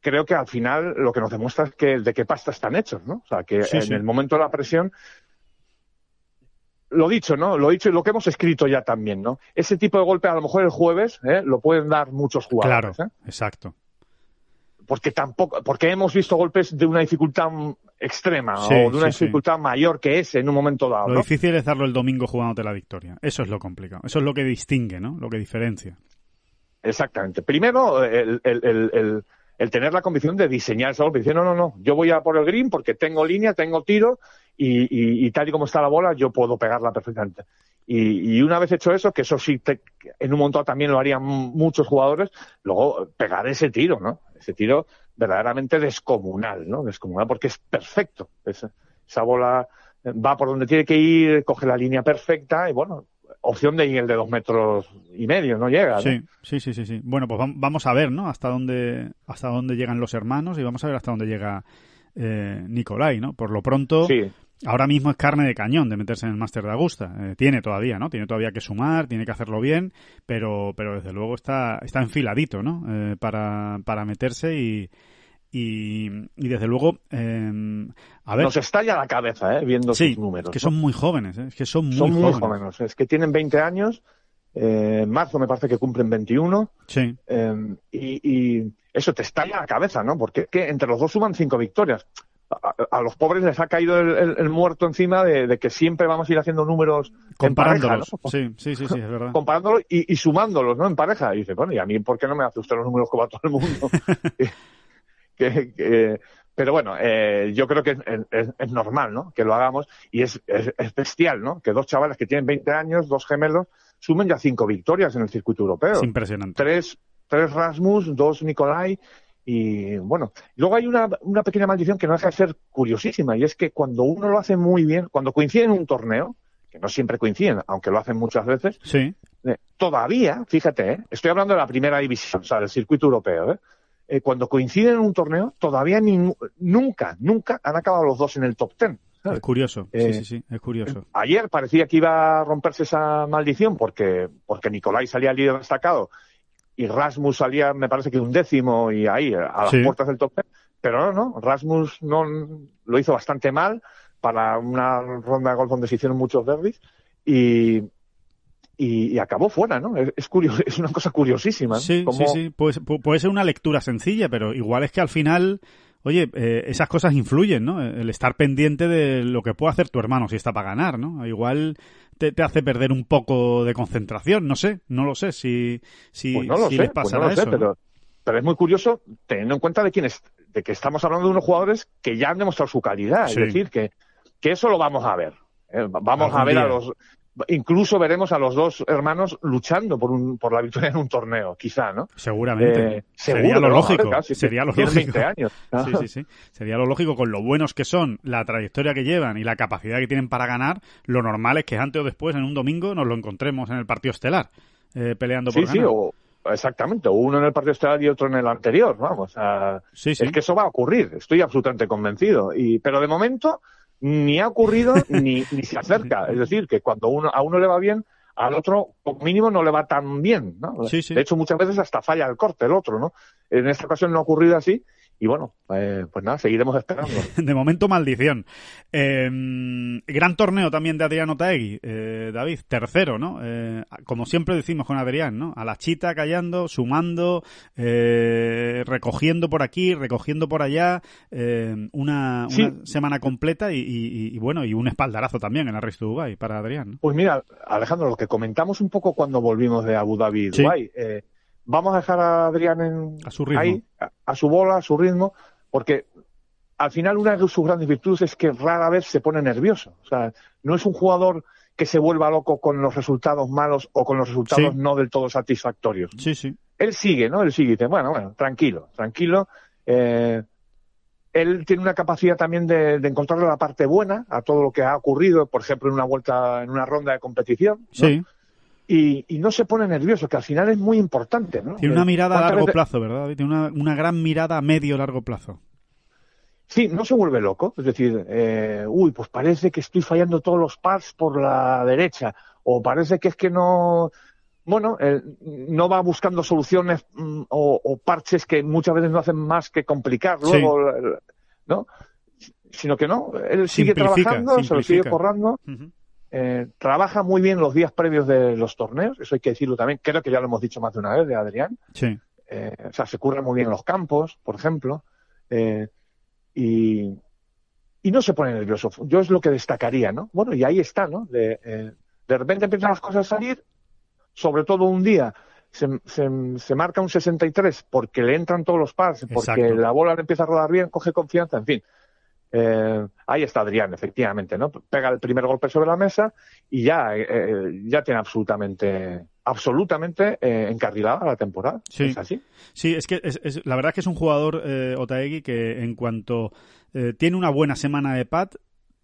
creo que al final lo que nos demuestra es que de qué pasta están hechos, ¿no? O sea, que en el momento de la presión lo dicho, ¿no? Lo dicho y lo que hemos escrito ya también, ¿no? Ese tipo de golpe a lo mejor el jueves ¿eh? lo pueden dar muchos jugadores. Claro, ¿eh? exacto. Porque tampoco, porque hemos visto golpes de una dificultad extrema o de una dificultad mayor que ese en un momento dado. Lo difícil es darlo el domingo jugándote la victoria. Eso es lo complicado. Eso es lo que distingue, ¿no? Lo que diferencia. Exactamente. Primero, el, el, el, tener la convicción de diseñar esa golpe. Dice, no, no, no, yo voy a por el green porque tengo línea, tengo tiro y, y, tal y como está la bola, yo puedo pegarla perfectamente. Y, y, una vez hecho eso, que eso sí en un montón también lo harían muchos jugadores, luego pegar ese tiro, ¿no? Ese tiro verdaderamente descomunal, ¿no? Descomunal porque es perfecto. esa bola eh, va por donde tiene que ir, coge la línea perfecta y bueno, opción de ir el de dos metros y medio, no llega. Sí, sí, sí, sí, sí. Bueno, pues vamos a ver, ¿no? Hasta dónde, hasta dónde llegan los hermanos y vamos a ver hasta dónde llega eh, Nicolai, ¿no? Por lo pronto. Sí ahora mismo es carne de cañón de meterse en el máster de Augusta. Eh, tiene todavía, ¿no? Tiene todavía que sumar, tiene que hacerlo bien, pero, pero desde luego está, está enfiladito, ¿no? Eh, para, para meterse y, y, desde luego, eh, a ver. Nos estalla la cabeza, ¿eh? Viendo sus números. que son muy jóvenes, ¿eh? Es que son muy son Muy jóvenes. Es que tienen 20 años, en marzo me parece que cumplen 21. Sí. Y, eso te estalla la cabeza, ¿no? Porque entre los dos suman cinco victorias a, los pobres les ha caído el, muerto encima de, que siempre vamos a ir haciendo números comparándolos. Sí, sí, sí, es verdad. Comparándolos y, sumándolos, ¿no? En pareja. Y dice, bueno, ¿y a mí por qué no me hace usted los números como a todo el mundo? (laughs) pero bueno, eh, yo creo que es, normal, ¿no? Que lo hagamos y es, es, bestial, ¿no? Que dos chavales que tienen 20 años, dos gemelos, sumen ya cinco victorias en el circuito europeo. Es impresionante. Tres, tres Rasmus, dos Nicolai y bueno, luego hay una, pequeña maldición que no deja de ser curiosísima, y es que cuando uno lo hace muy bien, cuando coincide en un torneo, que no siempre coinciden, aunque lo hacen muchas veces, sí. Eh, todavía, fíjate, eh, estoy hablando de la primera división, o sea, del circuito europeo, eh, cuando coinciden en un torneo, todavía nunca, nunca han acabado los dos en el top ten. Es curioso, sí, sí, sí, es curioso. Ayer parecía que iba a romperse esa maldición porque, porque Nicolai salía líder destacado y Rasmus salía, me parece que un décimo y ahí, a las puertas del top Pero no, no, Rasmus no, lo hizo bastante mal para una ronda de golf donde se hicieron muchos derbis y, y, acabó fuera, ¿no? Es, curioso, (laughs) es una cosa curiosísima. Sí, sí, sí, puede ser una lectura sencilla, pero igual es que al final Oye, eh, esas cosas influyen, ¿no? El estar pendiente de lo que puede hacer tu hermano si está para ganar, ¿no? Igual te, hace perder un poco de concentración, no sé, no lo sé si, si, no sé, pasará eso. pero, es muy curioso teniendo en cuenta de quién de que estamos hablando de unos jugadores que ya han demostrado su calidad, es decir, que, que eso lo vamos a ver. ¿eh? vamos a ver a los incluso veremos a los dos hermanos luchando por, un, por la victoria en un torneo, quizá, ¿no? Seguramente. Eh, sería lo lógico. sería lo lógico. 20 años, Sí, sí, sí. Sería lo lógico con lo buenos que son, la trayectoria que llevan y la capacidad que tienen para ganar. Lo normal es que antes o después, en un domingo, nos lo encontremos en el partido estelar, eh, peleando por sí, ganar. Sí, o... Exactamente, uno en el partido estelar y otro en el anterior, vamos. A... Sí, sí. Es que eso va a ocurrir, estoy absolutamente convencido. Y, pero de momento, ni ha ocurrido (laughs) ni, ni se acerca. Es decir, que cuando uno, a uno le va bien, al otro mínimo no le va tan bien, ¿no? De hecho, muchas veces hasta falla el corte el otro, ¿no? En esta ocasión no ha ocurrido así y bueno, pues, pues nada, seguiremos esperando. (laughs) de momento, maldición. Em, gran torneo también de Adriano Taegui, eh, David, tercero, ¿no? Eh, como siempre decimos con Adrián, ¿no? A la chita callando, sumando, eh, recogiendo por aquí, recogiendo por allá, em, una, semana completa y, bueno, y un espaldarazo también en la Race de Dubai para Adrián. Pues mira, Alejandro, lo que comentamos un poco cuando volvimos de Abu Dhabi, Dubai, vamos a dejar a Adrián en, a su ahí, a, su bola, a su ritmo, porque al final una de sus grandes virtudes es que rara vez se pone nervioso. O sea, no es un jugador que se vuelva loco con los resultados malos o con los resultados no del todo satisfactorios. Sí, sí. Él sigue, ¿no? Él sigue y dice, bueno, bueno, tranquilo, tranquilo. Eh, él tiene una capacidad también de, de, encontrarle la parte buena a todo lo que ha ocurrido, por ejemplo, en una vuelta, en una ronda de competición. Sí y, no se pone nervioso, que al final es muy importante. ¿no? Tiene una eh, mirada a largo plazo, ¿verdad? Tiene una, una gran mirada a medio-largo plazo. Sí, no se vuelve loco. Es decir, eh, uy, pues parece que estoy fallando todos los parches por la derecha. O parece que es que no. Bueno, no va buscando soluciones mm, o, parches que muchas veces no hacen más que complicar luego, ¿no? Sino que no, él sigue trabajando, se lo sigue forrando. Eh, trabaja muy bien los días previos de los torneos, eso hay que decirlo también, creo que ya lo hemos dicho más de una vez de Adrián. Eh, o sea, se curra muy bien los campos, por ejemplo, eh, y, no se pone nervioso. Yo es lo que destacaría, ¿no? Bueno, y ahí está, ¿no? De, repente empiezan las cosas a salir, sobre todo un día se, se, marca un 63 porque le entran todos los pars, porque la bola le empieza a rodar bien, coge confianza, en fin. Eh, ahí está Adrián, efectivamente, ¿no? Pega el primer golpe sobre la mesa y ya, eh, eh, ya tiene absolutamente absolutamente encarrilada la temporada. Sí. ¿Es así? Sí, es que es, la verdad que es un jugador, Otaegi que en cuanto tiene una buena semana de pat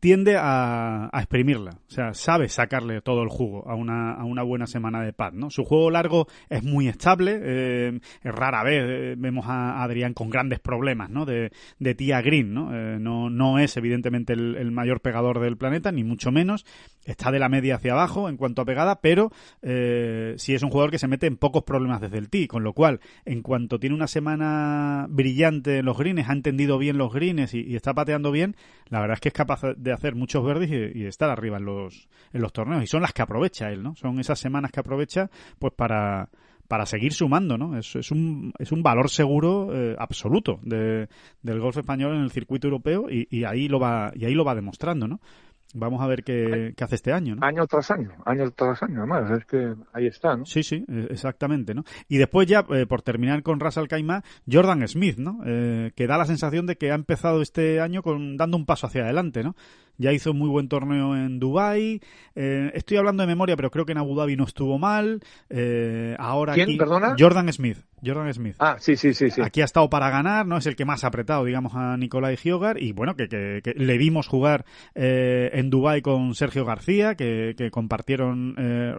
tiende a, a, exprimirla, o sea, sabe sacarle todo el jugo a una, a una buena semana de paz, ¿no? Su juego largo es muy estable, eh, rara vez eh, vemos a Adrián con grandes problemas, ¿no? De, de tía Green, ¿no? Eh, no, no es evidentemente el, mayor pegador del planeta, ni mucho menos, está de la media hacia abajo en cuanto a pegada, pero eh, sí es un jugador que se mete en pocos problemas desde el tee, con lo cual, en cuanto tiene una semana brillante en los greens, ha entendido bien los greens y, está pateando bien, la verdad es que es capaz de hacer muchos verdes y, estar arriba en los, en los torneos. Y son las que aprovecha él, ¿no? Son esas semanas que aprovecha pues para para seguir sumando, ¿no? Es, un, es un valor seguro eh, absoluto del golf español en el circuito europeo y, y, ahí lo va y ahí lo va demostrando, ¿no? Vamos a ver qué, hace este año, ¿no? Año tras año, año tras año, además, es que ahí está, ¿no? Sí, sí, e, exactamente, ¿no? Y después ya, eh, por terminar con Al Caimá, Jordan Smith, ¿no? Eh, que da la sensación de que ha empezado este año con dando un paso hacia adelante, ¿no? ya hizo muy buen torneo en Dubai. Eh, estoy hablando de memoria, pero creo que en Abu Dhabi no estuvo mal. Eh, ahora ¿Quién? ¿Perdona? Jordan Smith. Jordan Smith. Ah, sí, sí, sí, sí, Aquí ha estado para ganar, ¿no? Es el que más ha apretado, digamos, a Nicolai Giogar. Y bueno, que, le vimos jugar eh, en Dubai con Sergio García, que, compartieron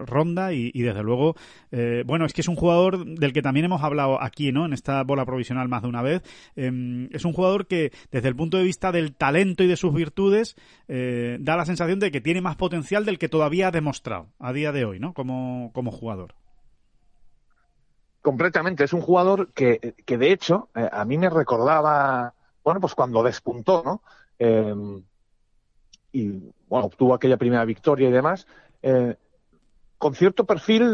ronda. Y, y, desde luego, bueno, es que es un jugador del que también hemos hablado aquí, ¿no? En esta bola provisional más de una vez. Em, es un jugador que, desde el punto de vista del talento y de sus virtudes, eh, da la sensación de que tiene más potencial del que todavía ha demostrado a día de hoy, ¿no? Como, jugador. Completamente. Es un jugador que, de hecho, eh, a mí me recordaba, bueno, pues cuando despuntó, ¿no? Em, y, bueno, obtuvo aquella primera victoria y demás, eh, con cierto perfil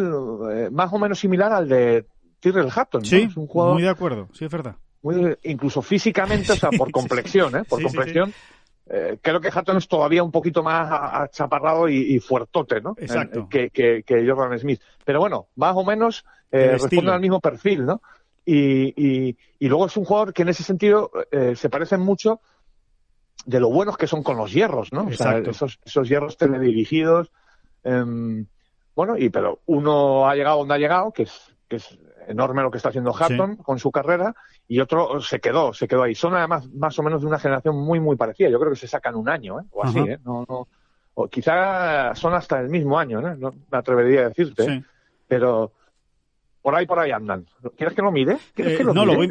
más o menos similar al de Tyrrell Hatton. ¿no? Sí, un jugador... muy de acuerdo, sí, es verdad. incluso físicamente, o sea, por (laughs) complexión, ¿eh? Por complexión. Eh, creo que Hatton es todavía un poquito más achaparrado y, fuertote, ¿no? que, Jordan Smith. Pero bueno, más o menos eh, responden al mismo perfil, ¿no? Y, y, y, luego es un jugador que en ese sentido eh, se parece mucho de lo buenos que son con los hierros, ¿no? Exacto. esos, esos hierros teledirigidos. Em, bueno, y pero uno ha llegado donde ha llegado, que es, que es enorme lo que está haciendo Hatton con su carrera y otro se quedó, se quedó ahí. Son además más o menos de una generación muy, muy parecida. Yo creo que se sacan un año, ¿eh? o así, ¿eh? No, o quizá son hasta el mismo año, ¿no? ¿eh? no me atrevería a decirte, pero por ahí por ahí andan. ¿Quieres que lo mire? Eh, no, Lo, voy,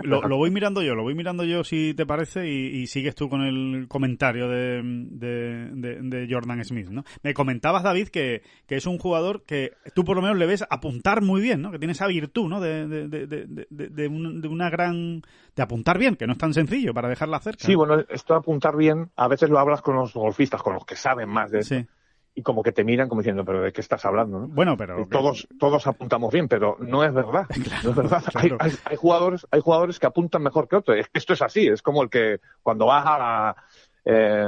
mirando yo, lo voy mirando yo si te parece y, sigues tú con el comentario de, Jordan Smith, ¿no? Me comentabas, David, que, es un jugador que tú por lo menos le ves apuntar muy bien, ¿no? Que tiene esa virtud, ¿no? De, una gran... de apuntar bien, que no es tan sencillo para dejarla cerca. Sí, bueno, esto de apuntar bien, a veces lo hablas con los golfistas, con los que saben más de eso y como que te miran como diciendo, pero ¿de qué estás hablando? Bueno, pero... todos, todos apuntamos bien, pero no es verdad. (laughs) no es verdad. Hay, hay, jugadores, hay jugadores que apuntan mejor que otros. Esto es así, es como el que cuando vas a... Eh,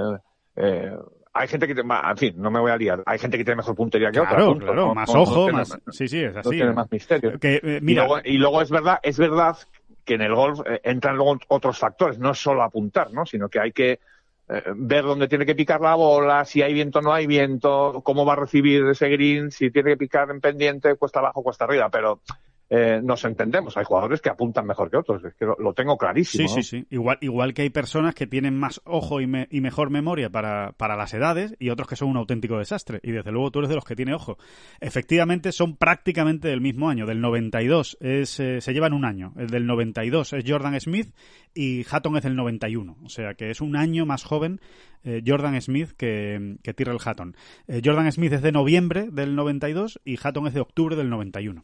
eh, hay gente que en fin, no me voy a liar. Hay gente que tiene mejor puntería que claro, Claro, más ojo, más, sí, sí, es así. tiene más misterio. Eh, y, luego, es verdad, es verdad que en el golf entran luego otros factores. No es solo apuntar, ¿no? Sino que hay que eh, ver dónde tiene que picar la bola, si hay viento o no hay viento, cómo va a recibir ese green, si tiene que picar en pendiente, cuesta abajo, cuesta arriba, pero eh, nos entendemos. Hay jugadores que apuntan mejor que otros, que lo, tengo clarísimo. Sí, sí, sí. Igual, igual que hay personas que tienen más ojo y, mejor memoria para, las edades y otros que son un auténtico desastre. Y desde luego tú eres de los que tiene ojo. Efectivamente, son prácticamente del mismo año, del 92. Eh, se llevan un año. El del 92 es Jordan Smith y Hatton es el 91. O sea que es un año más joven eh, Jordan Smith que, que Tyrrell Hatton. Jordan Smith es de noviembre del 92 y Hatton es de octubre del 91.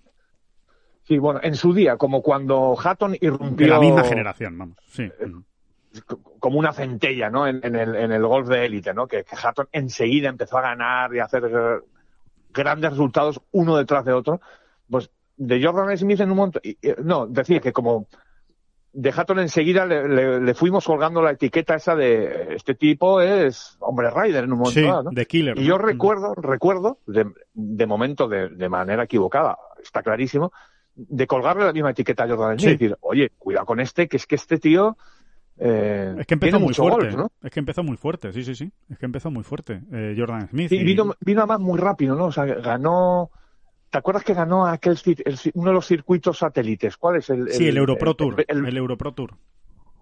Sí, bueno, en su día, como cuando Hatton irrumpió... la misma generación, vamos, sí. Eh, como una centella, ¿no? En, el, en el, golf de élite, ¿no? Que, Hatton enseguida empezó a ganar y a hacer grandes resultados uno detrás de otro. Pues de Jordan Smith en un momento... Eh, no, decía que como de Hatton enseguida le, le, fuimos colgando la etiqueta esa de este tipo es hombre rider en un momento sí, de killer. Y yo mm. recuerdo, recuerdo, de, de momento de, manera equivocada, está clarísimo, de colgarle la misma etiqueta a Jordan Smith y decir, oye, cuidado con este, que es que este tío eh, es que empezó muy fuerte. ¿no? Es que empezó muy fuerte, sí, sí, sí. Es que empezó muy fuerte eh, Jordan Smith. y... vino, vino además muy rápido, ¿no? O sea, ganó. ¿Te acuerdas que ganó aquel uno de los circuitos satélites? ¿Cuál es el, el sí el Europro Tour? El, el, Europro Tour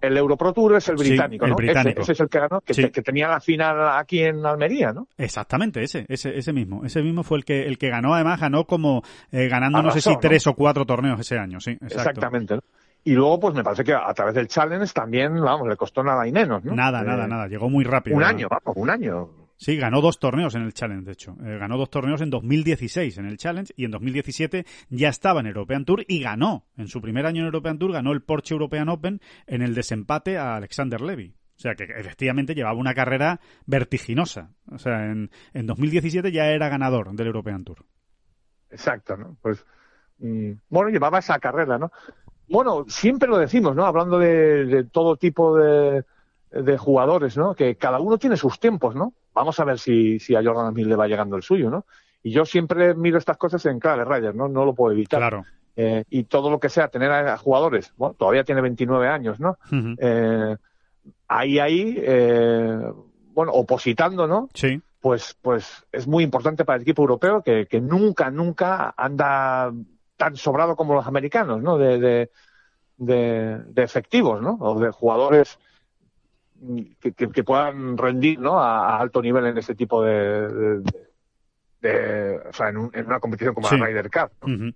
el Europro Tour es el británico, el británico. Ese, es el que ganó, que, tenía la final aquí en Almería, ¿no? Exactamente, ese, ese, ese mismo. Ese mismo fue el que, el que ganó, además ganó como eh, ganando no sé si tres o cuatro torneos ese año, sí. Exactamente. Y luego, pues me parece que a través del Challenge también, vamos, le costó nada y menos, Nada, nada, eh, nada. Llegó muy rápido. Un año, vamos, un año. Sí, ganó dos torneos en el Challenge, de hecho. Eh, ganó dos torneos en 2016 en el Challenge y en 2017 ya estaba en European Tour y ganó. En su primer año en European Tour ganó el Porsche European Open en el desempate a Alexander Levy. O sea, que efectivamente llevaba una carrera vertiginosa. O sea, en, 2017 ya era ganador del European Tour. Exacto, ¿no? Pues, mm, bueno, llevaba esa carrera, ¿no? Bueno, siempre lo decimos, ¿no? Hablando de todo tipo de, de jugadores, ¿no? Que cada uno tiene sus tiempos, ¿no? Vamos a ver si, si a Jordan Smith le va llegando el suyo, ¿no? Y yo siempre miro estas cosas en clave, Ryder, ¿no? No lo puedo evitar. Claro. Eh, y todo lo que sea tener a, jugadores, bueno, todavía tiene 29 años, ¿no? Eh, ahí, ahí, eh, bueno, opositando, ¿no? Sí. Pues, pues es muy importante para el equipo europeo que, nunca, nunca anda tan sobrado como los americanos, ¿no? De, de, de efectivos, ¿no? O de jugadores que, puedan rendir ¿no? a, alto nivel en ese tipo de, o sea, en, una competición como la Ryder Cup.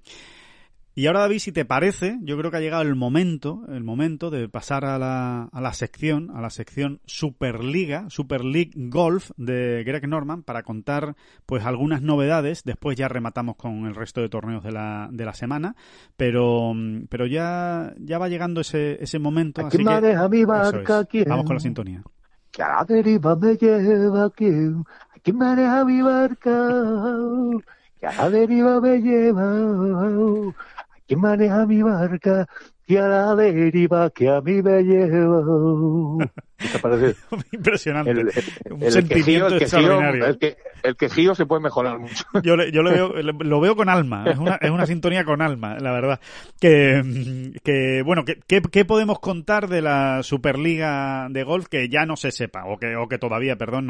Y ahora, David, si te parece, yo creo que ha llegado el momento, el momento de pasar a la, a la sección, a la sección Superliga, Super League Golf de Greg Norman para contar pues algunas novedades. Después ya rematamos con el resto de torneos de la, de la semana, pero, pero ya, ya va llegando ese, ese momento. Así que, mi barca, Vamos con la sintonía. maneja mi barca, que maneja mi barca, que a la deriva que a mí me lleva. (laughs) (laughs) Impresionante. Un sentimiento extraordinario. que, el se puede mejorar mucho. (laughs) Yo, lo veo con alma. Es una, sintonía con alma, la verdad. Que, bueno, ¿qué podemos contar de la Superliga de Golf que ya no se sepa? O que, que todavía, perdón,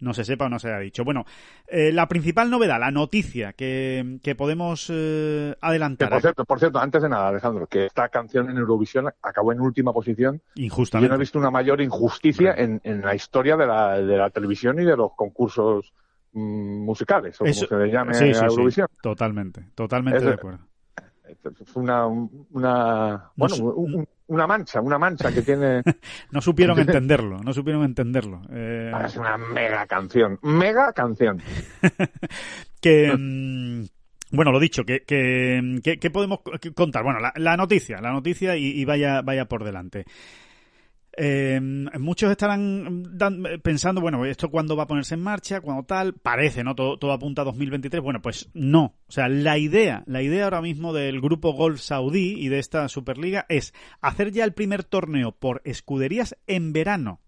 no, se sepa o no se ha dicho. Bueno, eh, la principal novedad, la noticia que, podemos eh, adelantar. por, cierto, por cierto, antes de nada, Alejandro, que esta canción en Eurovisión acabó en última posición. Injustamente. Yo no he visto una mayor injusticia ...justicia en, la historia de la, televisión y de los concursos mm, musicales, o como se le llame a Eurovisión. Sí, totalmente, totalmente de acuerdo. una, una, una mancha, una mancha que tiene... (laughs) no supieron (laughs) entenderlo, no supieron entenderlo. Eh. Ah, es una mega canción, mega canción. (laughs) que... Mm, bueno, lo dicho, ¿qué, que, podemos contar? Bueno, la, noticia, la noticia y, y vaya, vaya por delante. Em, muchos estarán pensando, bueno, ¿esto cuándo va a ponerse en marcha? ¿Cuándo tal? Parece, ¿no? Todo, todo apunta a 2023. Bueno, pues no. O sea, la idea, la idea ahora mismo del grupo Golf Saudí y de esta Superliga es hacer ya el primer torneo por escuderías en verano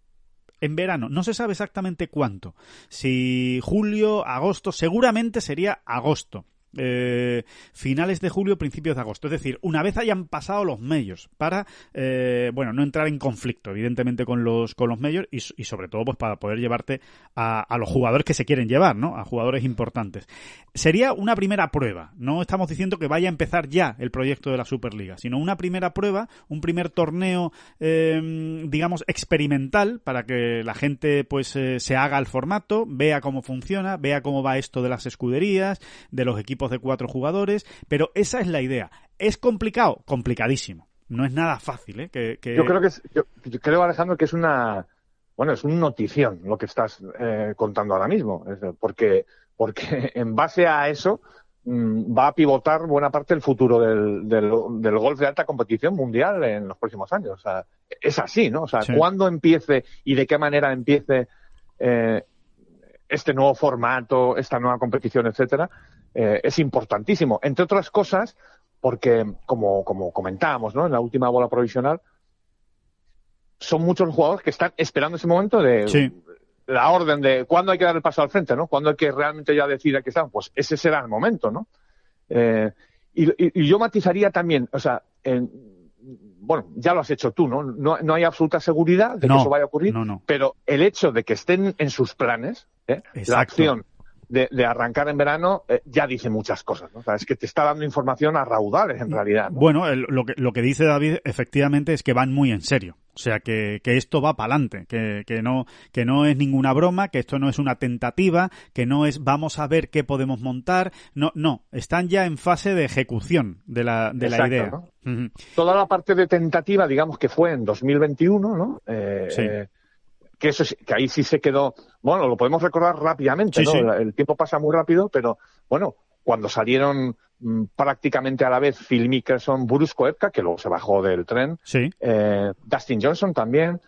en verano. No se sabe exactamente cuánto. Si julio, agosto, seguramente sería agosto. Eh, finales de julio, principios de agosto. Es decir, una vez hayan pasado los medios para, eh, bueno, no entrar en conflicto, evidentemente, con los, con los medios y, sobre todo, pues para poder llevarte a, los jugadores que se quieren llevar, ¿no? A jugadores importantes. Sería una primera prueba. No estamos diciendo que vaya a empezar ya el proyecto de la Superliga, sino una primera prueba, un primer torneo, em, digamos, experimental para que la gente, pues, eh, se haga al formato, vea cómo funciona, vea cómo va esto de las escuderías, de los equipos de cuatro jugadores, pero esa es la idea. ¿Es complicado? Complicadísimo. No es nada fácil, ¿eh? Que, Yo creo que creo, Alejandro, que es una bueno, es una notición lo que estás eh, contando ahora mismo, porque, porque (laughs) en base a eso mm, va a pivotar buena parte del futuro del, del, golf de alta competición mundial en los próximos años. O sea, es así, ¿no? O sea, cuándo empiece y de qué manera empiece eh, este nuevo formato, esta nueva competición, etcétera, eh, es importantísimo. Entre otras cosas, porque, como, como comentábamos ¿no? en la última bola provisional, son muchos los jugadores que están esperando ese momento de la orden de cuándo hay que dar el paso al frente, ¿no? Cuándo hay que realmente ya decir que están. Pues ese será el momento, ¿no? Eh, y, y, yo matizaría también, o sea, en, bueno, ya lo has hecho tú, ¿no? No, hay absoluta seguridad de que eso vaya a ocurrir, pero el hecho de que estén en sus planes, ¿eh? la acción de, arrancar en verano, eh, ya dice muchas cosas. ¿no? es que te está dando información a raudales en realidad. Bueno, lo, que, lo que dice David efectivamente es que van muy en serio. O sea, que, esto va para adelante, que, que, no, que no es ninguna broma, que esto no es una tentativa, que no es vamos a ver qué podemos montar. No, no, están ya en fase de ejecución de la, de la idea. Toda la parte de tentativa, digamos que fue en 2021, ¿no? Eh, sí que, eso, que ahí sí se quedó. Bueno, lo podemos recordar rápidamente, ¿no? El tiempo pasa muy rápido, pero bueno, cuando salieron mm, prácticamente a la vez Phil Mickelson, Bruce que luego se bajó del tren, eh, Dustin Johnson también,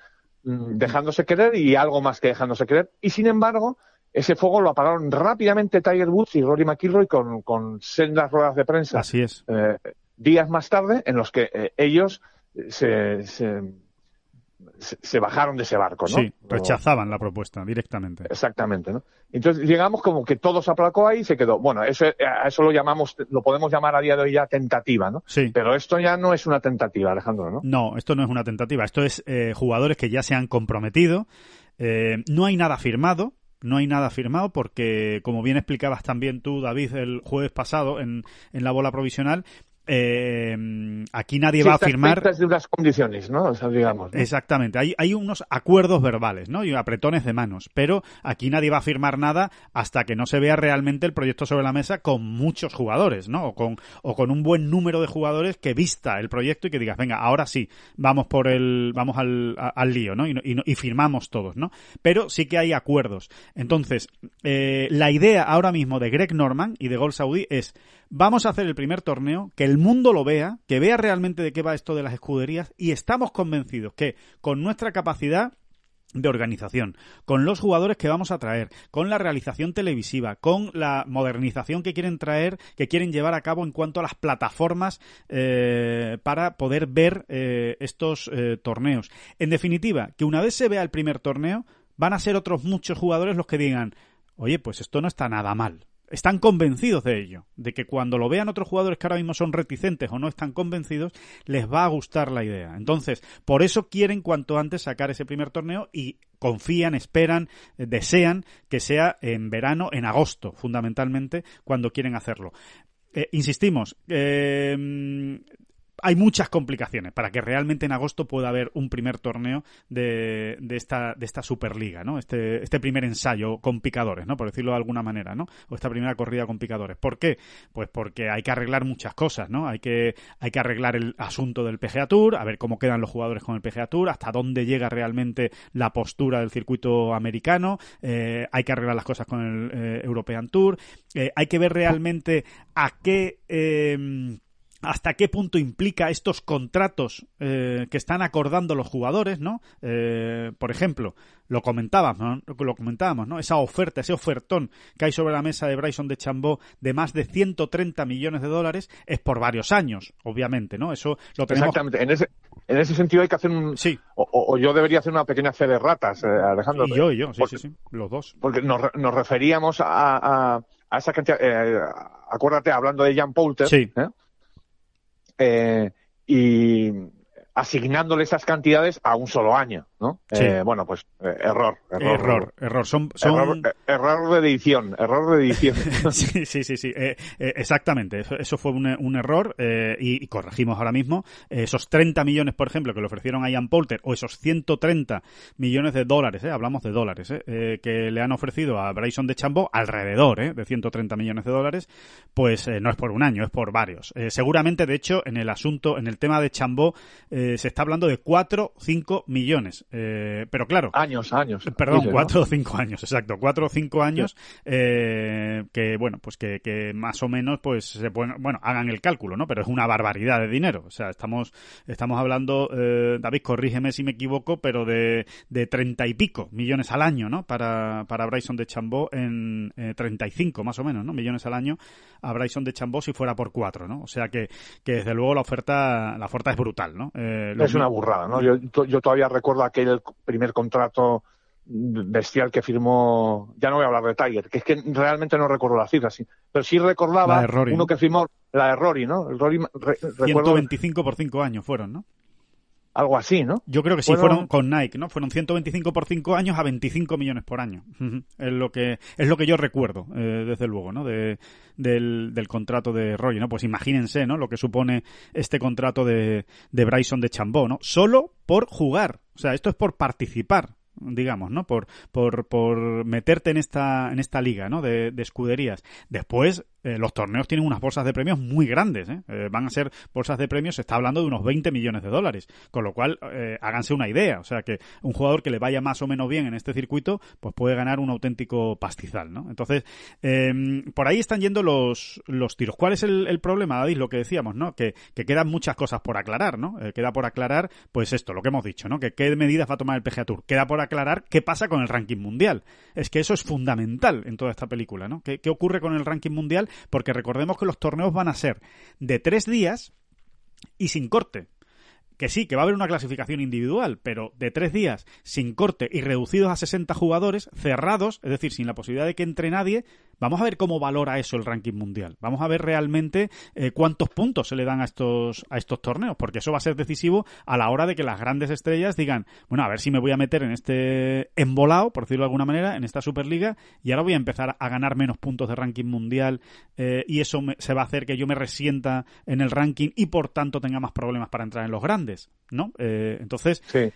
mm, dejándose querer y algo más que dejándose querer. Y sin embargo, ese fuego lo apagaron rápidamente Tiger Woods y Rory McIlroy con, sendas ruedas de prensa. Así es. Eh, días más tarde, en los que eh, ellos se se bajaron de ese barco, ¿no? Sí, rechazaban la propuesta directamente. Exactamente, ¿no? Entonces llegamos como que todo se aplacó ahí y se quedó. Bueno, eso, eh, a eso lo llamamos, lo podemos llamar a día de hoy ya tentativa, ¿no? Sí. Pero esto ya no es una tentativa, Alejandro, ¿no? No, esto no es una tentativa. Esto es eh, jugadores que ya se han comprometido. Eh, no hay nada firmado, no hay nada firmado porque, como bien explicabas también tú, David, el jueves pasado en, la bola provisional, eh, aquí nadie va a firmar. de unas condiciones, ¿no? digamos. Exactamente. Hay, hay unos acuerdos verbales, ¿no? Y apretones de manos. Pero aquí nadie va a firmar nada hasta que no se vea realmente el proyecto sobre la mesa con muchos jugadores, ¿no? O con, o con un buen número de jugadores que vista el proyecto y que digas, venga, ahora sí, vamos por el, vamos al, al lío, ¿no? Y, firmamos todos, ¿no? Pero sí que hay acuerdos. Entonces, eh, la idea ahora mismo de Greg Norman y de Gol Saudi es Vamos a hacer el primer torneo, que el mundo lo vea, que vea realmente de qué va esto de las escuderías y estamos convencidos que con nuestra capacidad de organización, con los jugadores que vamos a traer, con la realización televisiva, con la modernización que quieren traer, que quieren llevar a cabo en cuanto a las plataformas eh, para poder ver eh, estos eh, torneos. En definitiva, que una vez se vea el primer torneo, van a ser otros muchos jugadores los que digan, oye, pues esto no está nada mal están convencidos de ello, de que cuando lo vean otros jugadores que ahora mismo son reticentes o no están convencidos, les va a gustar la idea. Entonces, por eso quieren cuanto antes sacar ese primer torneo y confían, esperan, eh, desean que sea en verano, en agosto, fundamentalmente, cuando quieren hacerlo. Eh, insistimos, eh, hay muchas complicaciones para que realmente en agosto pueda haber un primer torneo de, esta, de esta Superliga, ¿no? Este, este, primer ensayo con picadores, ¿no? Por decirlo de alguna manera, ¿no? O esta primera corrida con picadores. ¿Por qué? Pues porque hay que arreglar muchas cosas, ¿no? Hay que, hay que arreglar el asunto del PGA Tour, a ver cómo quedan los jugadores con el PGA Tour, hasta dónde llega realmente la postura del circuito americano, eh, hay que arreglar las cosas con el eh, European Tour, eh, hay que ver realmente a qué hasta qué punto implica estos contratos eh, que están acordando los jugadores, ¿no? Eh, por ejemplo, lo comentábamos, lo comentábamos, ¿no? Esa oferta, ese ofertón que hay sobre la mesa de Bryson de Chambó de más de 130 millones de dólares es por varios años, obviamente, ¿no? Eso lo tenemos. Exactamente. En ese, en ese sentido hay que hacer un. Sí. O, yo debería hacer una pequeña fe de ratas, eh, Alejandro. Y yo, y yo, sí, sí, los dos. Porque nos, referíamos a, esa cantidad. acuérdate, hablando de Jan Poulter. Sí. Eh, y asignándole esas cantidades a un solo año. ¿no? Eh, bueno, pues eh, error, error. Error, error. Son, son... Error, eh, de edición, error de edición. (laughs) sí, sí, sí, sí. Eh, exactamente. Eso, eso, fue un, error y, corregimos ahora mismo. esos 30 millones, por ejemplo, que le ofrecieron a Ian Polter, o esos 130 millones de dólares, hablamos de dólares, que le han ofrecido a Bryson de Chambó, alrededor de 130 millones de dólares, pues no es por un año, es por varios. seguramente, de hecho, en el asunto, en el tema de Chambo, se está hablando de 4, 5 millones eh, pero claro. Años, años. Perdón, cuatro o cinco años, exacto. Cuatro o cinco años eh, que, bueno, pues que, que, más o menos, pues se pueden, bueno, hagan el cálculo, ¿no? Pero es una barbaridad de dinero. O sea, estamos, estamos hablando, eh, David, corrígeme si me equivoco, pero de, treinta y pico millones al año, ¿no? Para, para Bryson de Chambó en treinta y cinco, más o menos, ¿no? Millones al año a Bryson de Chambó si fuera por cuatro, ¿no? O sea que, que desde luego la oferta, la oferta es brutal, ¿no? es una burrada, ¿no? Yo, yo todavía recuerdo que el primer contrato bestial que firmó, ya no voy a hablar de Tiger, que es que realmente no recuerdo las cifras, pero sí recordaba uno que firmó la de ¿no? El Rory, 125 por 5 años fueron, ¿no? algo así, ¿no? Yo creo que sí, fueron con Nike, ¿no? Fueron 125 por 5 años a 25 millones por año. es lo que es lo que yo recuerdo, eh, desde luego, ¿no? De, del, contrato de Roy, ¿no? Pues imagínense, ¿no? Lo que supone este contrato de, de Bryson de Chambó, ¿no? Solo por jugar. O sea, esto es por participar digamos, ¿no? Por, por, por meterte en esta, en esta liga, ¿no? De, de escuderías. Después, eh, los torneos tienen unas bolsas de premios muy grandes. ¿eh? ¿eh? van a ser bolsas de premios, se está hablando de unos 20 millones de dólares. Con lo cual, eh, háganse una idea. O sea, que un jugador que le vaya más o menos bien en este circuito, pues puede ganar un auténtico pastizal. ¿no? Entonces, em, por ahí están yendo los, los tiros. ¿Cuál es el, problema, David? Lo que decíamos, ¿no? Que, quedan muchas cosas por aclarar, ¿no? queda por aclarar, pues esto, lo que hemos dicho, ¿no? Que qué medidas va a tomar el PGA Tour. Queda por aclarar qué pasa con el ranking mundial. Es que eso es fundamental en toda esta película, ¿no? ¿Qué, qué ocurre con el ranking mundial porque recordemos que los torneos van a ser de tres días y sin corte. Que sí, que va a haber una clasificación individual, pero de tres días, sin corte y reducidos a 60 jugadores, cerrados, es decir, sin la posibilidad de que entre nadie, Vamos a ver cómo valora eso el ranking mundial. Vamos a ver realmente eh, cuántos puntos se le dan a estos, a estos torneos, porque eso va a ser decisivo a la hora de que las grandes estrellas digan, bueno, a ver si me voy a meter en este embolado, por decirlo de alguna manera, en esta Superliga, y ahora voy a empezar a ganar menos puntos de ranking mundial, eh, y eso se va a hacer que yo me resienta en el ranking y por tanto tenga más problemas para entrar en los grandes, ¿no? Eh, entonces, sí,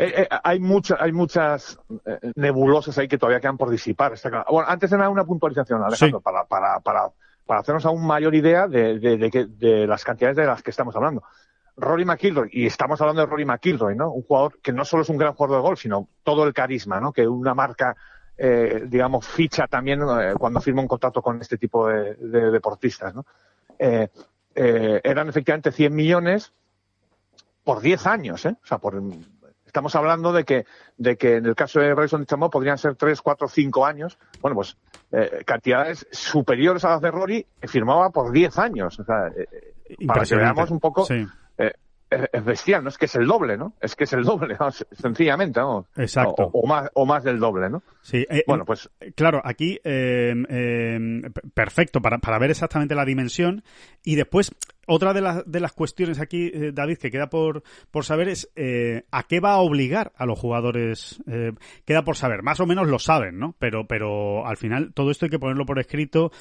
eh, eh, hay, mucha, hay muchas eh, nebulosas ahí que todavía quedan por disipar. Bueno, antes de nada, una puntualización, Alejandro, para, para, para, para, hacernos aún mayor idea de, las cantidades de las que estamos hablando. Rory McIlroy, y estamos hablando de Rory McIlroy, ¿no? Un jugador que no solo es un gran jugador de golf, sino todo el carisma, ¿no? Que una marca, digamos, ficha también cuando firma un contrato con este tipo de, deportistas, ¿no? eran efectivamente 100 millones por 10 años, ¿eh? O sea, por Estamos hablando de que, de que en el caso de Bryson DeChambeau podrían ser 3, 4, cinco años. Bueno, pues eh, cantidades superiores a las de Rory eh, firmaba por 10 años. O sea, eh, para que veamos un poco es bestial, ¿no? Es que es el doble, ¿no? Es que es el doble, (laughs) sencillamente, ¿no? Exacto. O, más, o más del doble, ¿no? Sí. bueno, pues... Claro, aquí, perfecto, para, para ver exactamente la dimensión. Y después, otra de, las de, las cuestiones aquí, eh, David, que queda por, por saber es eh, a qué va a obligar a los jugadores. Eh, queda por saber, más o menos lo saben, ¿no? Pero, pero al final todo esto hay que ponerlo por escrito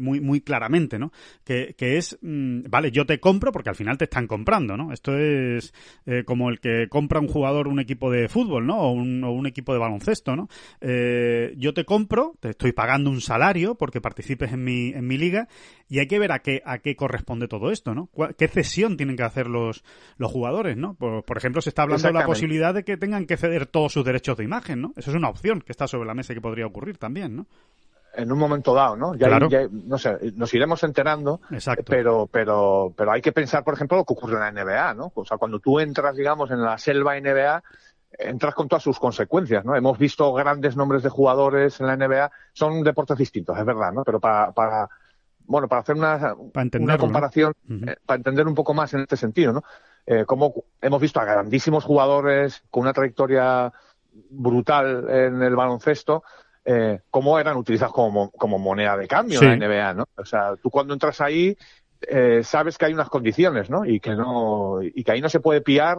muy, muy claramente, ¿no? Que, que es, mm, vale, yo te compro porque al final te están comprando, ¿no? Esto es como el que compra un jugador un equipo de fútbol, ¿no? O un, o un equipo de baloncesto, ¿no? yo te compro, te estoy pagando un salario porque participes en mi, en mi liga y hay que ver a qué, a qué corresponde responde todo esto, ¿no? ¿Qué cesión tienen que hacer los, los jugadores, ¿no? Por, ejemplo, se está hablando de la posibilidad de que tengan que ceder todos sus derechos de imagen, ¿no? Eso es una opción que está sobre la mesa y que podría ocurrir también, ¿no? en un momento dado, ¿no? Ya, no sé, nos iremos enterando, pero pero pero hay que pensar, por ejemplo, lo que ocurre en la NBA, ¿no? O sea, cuando tú entras, digamos, en la selva NBA, entras con todas sus consecuencias, ¿no? Hemos visto grandes nombres de jugadores en la NBA, son deportes distintos, es verdad, ¿no? Pero para bueno, para hacer una, comparación, eh, para entender un poco más en este sentido, ¿no? Eh, como hemos visto a grandísimos jugadores con una trayectoria brutal en el baloncesto, eh, cómo eran utilizados como, como moneda de cambio en la NBA, ¿no? O sea, tú cuando entras ahí eh, sabes que hay unas condiciones, ¿no? Y que no y que ahí no se puede piar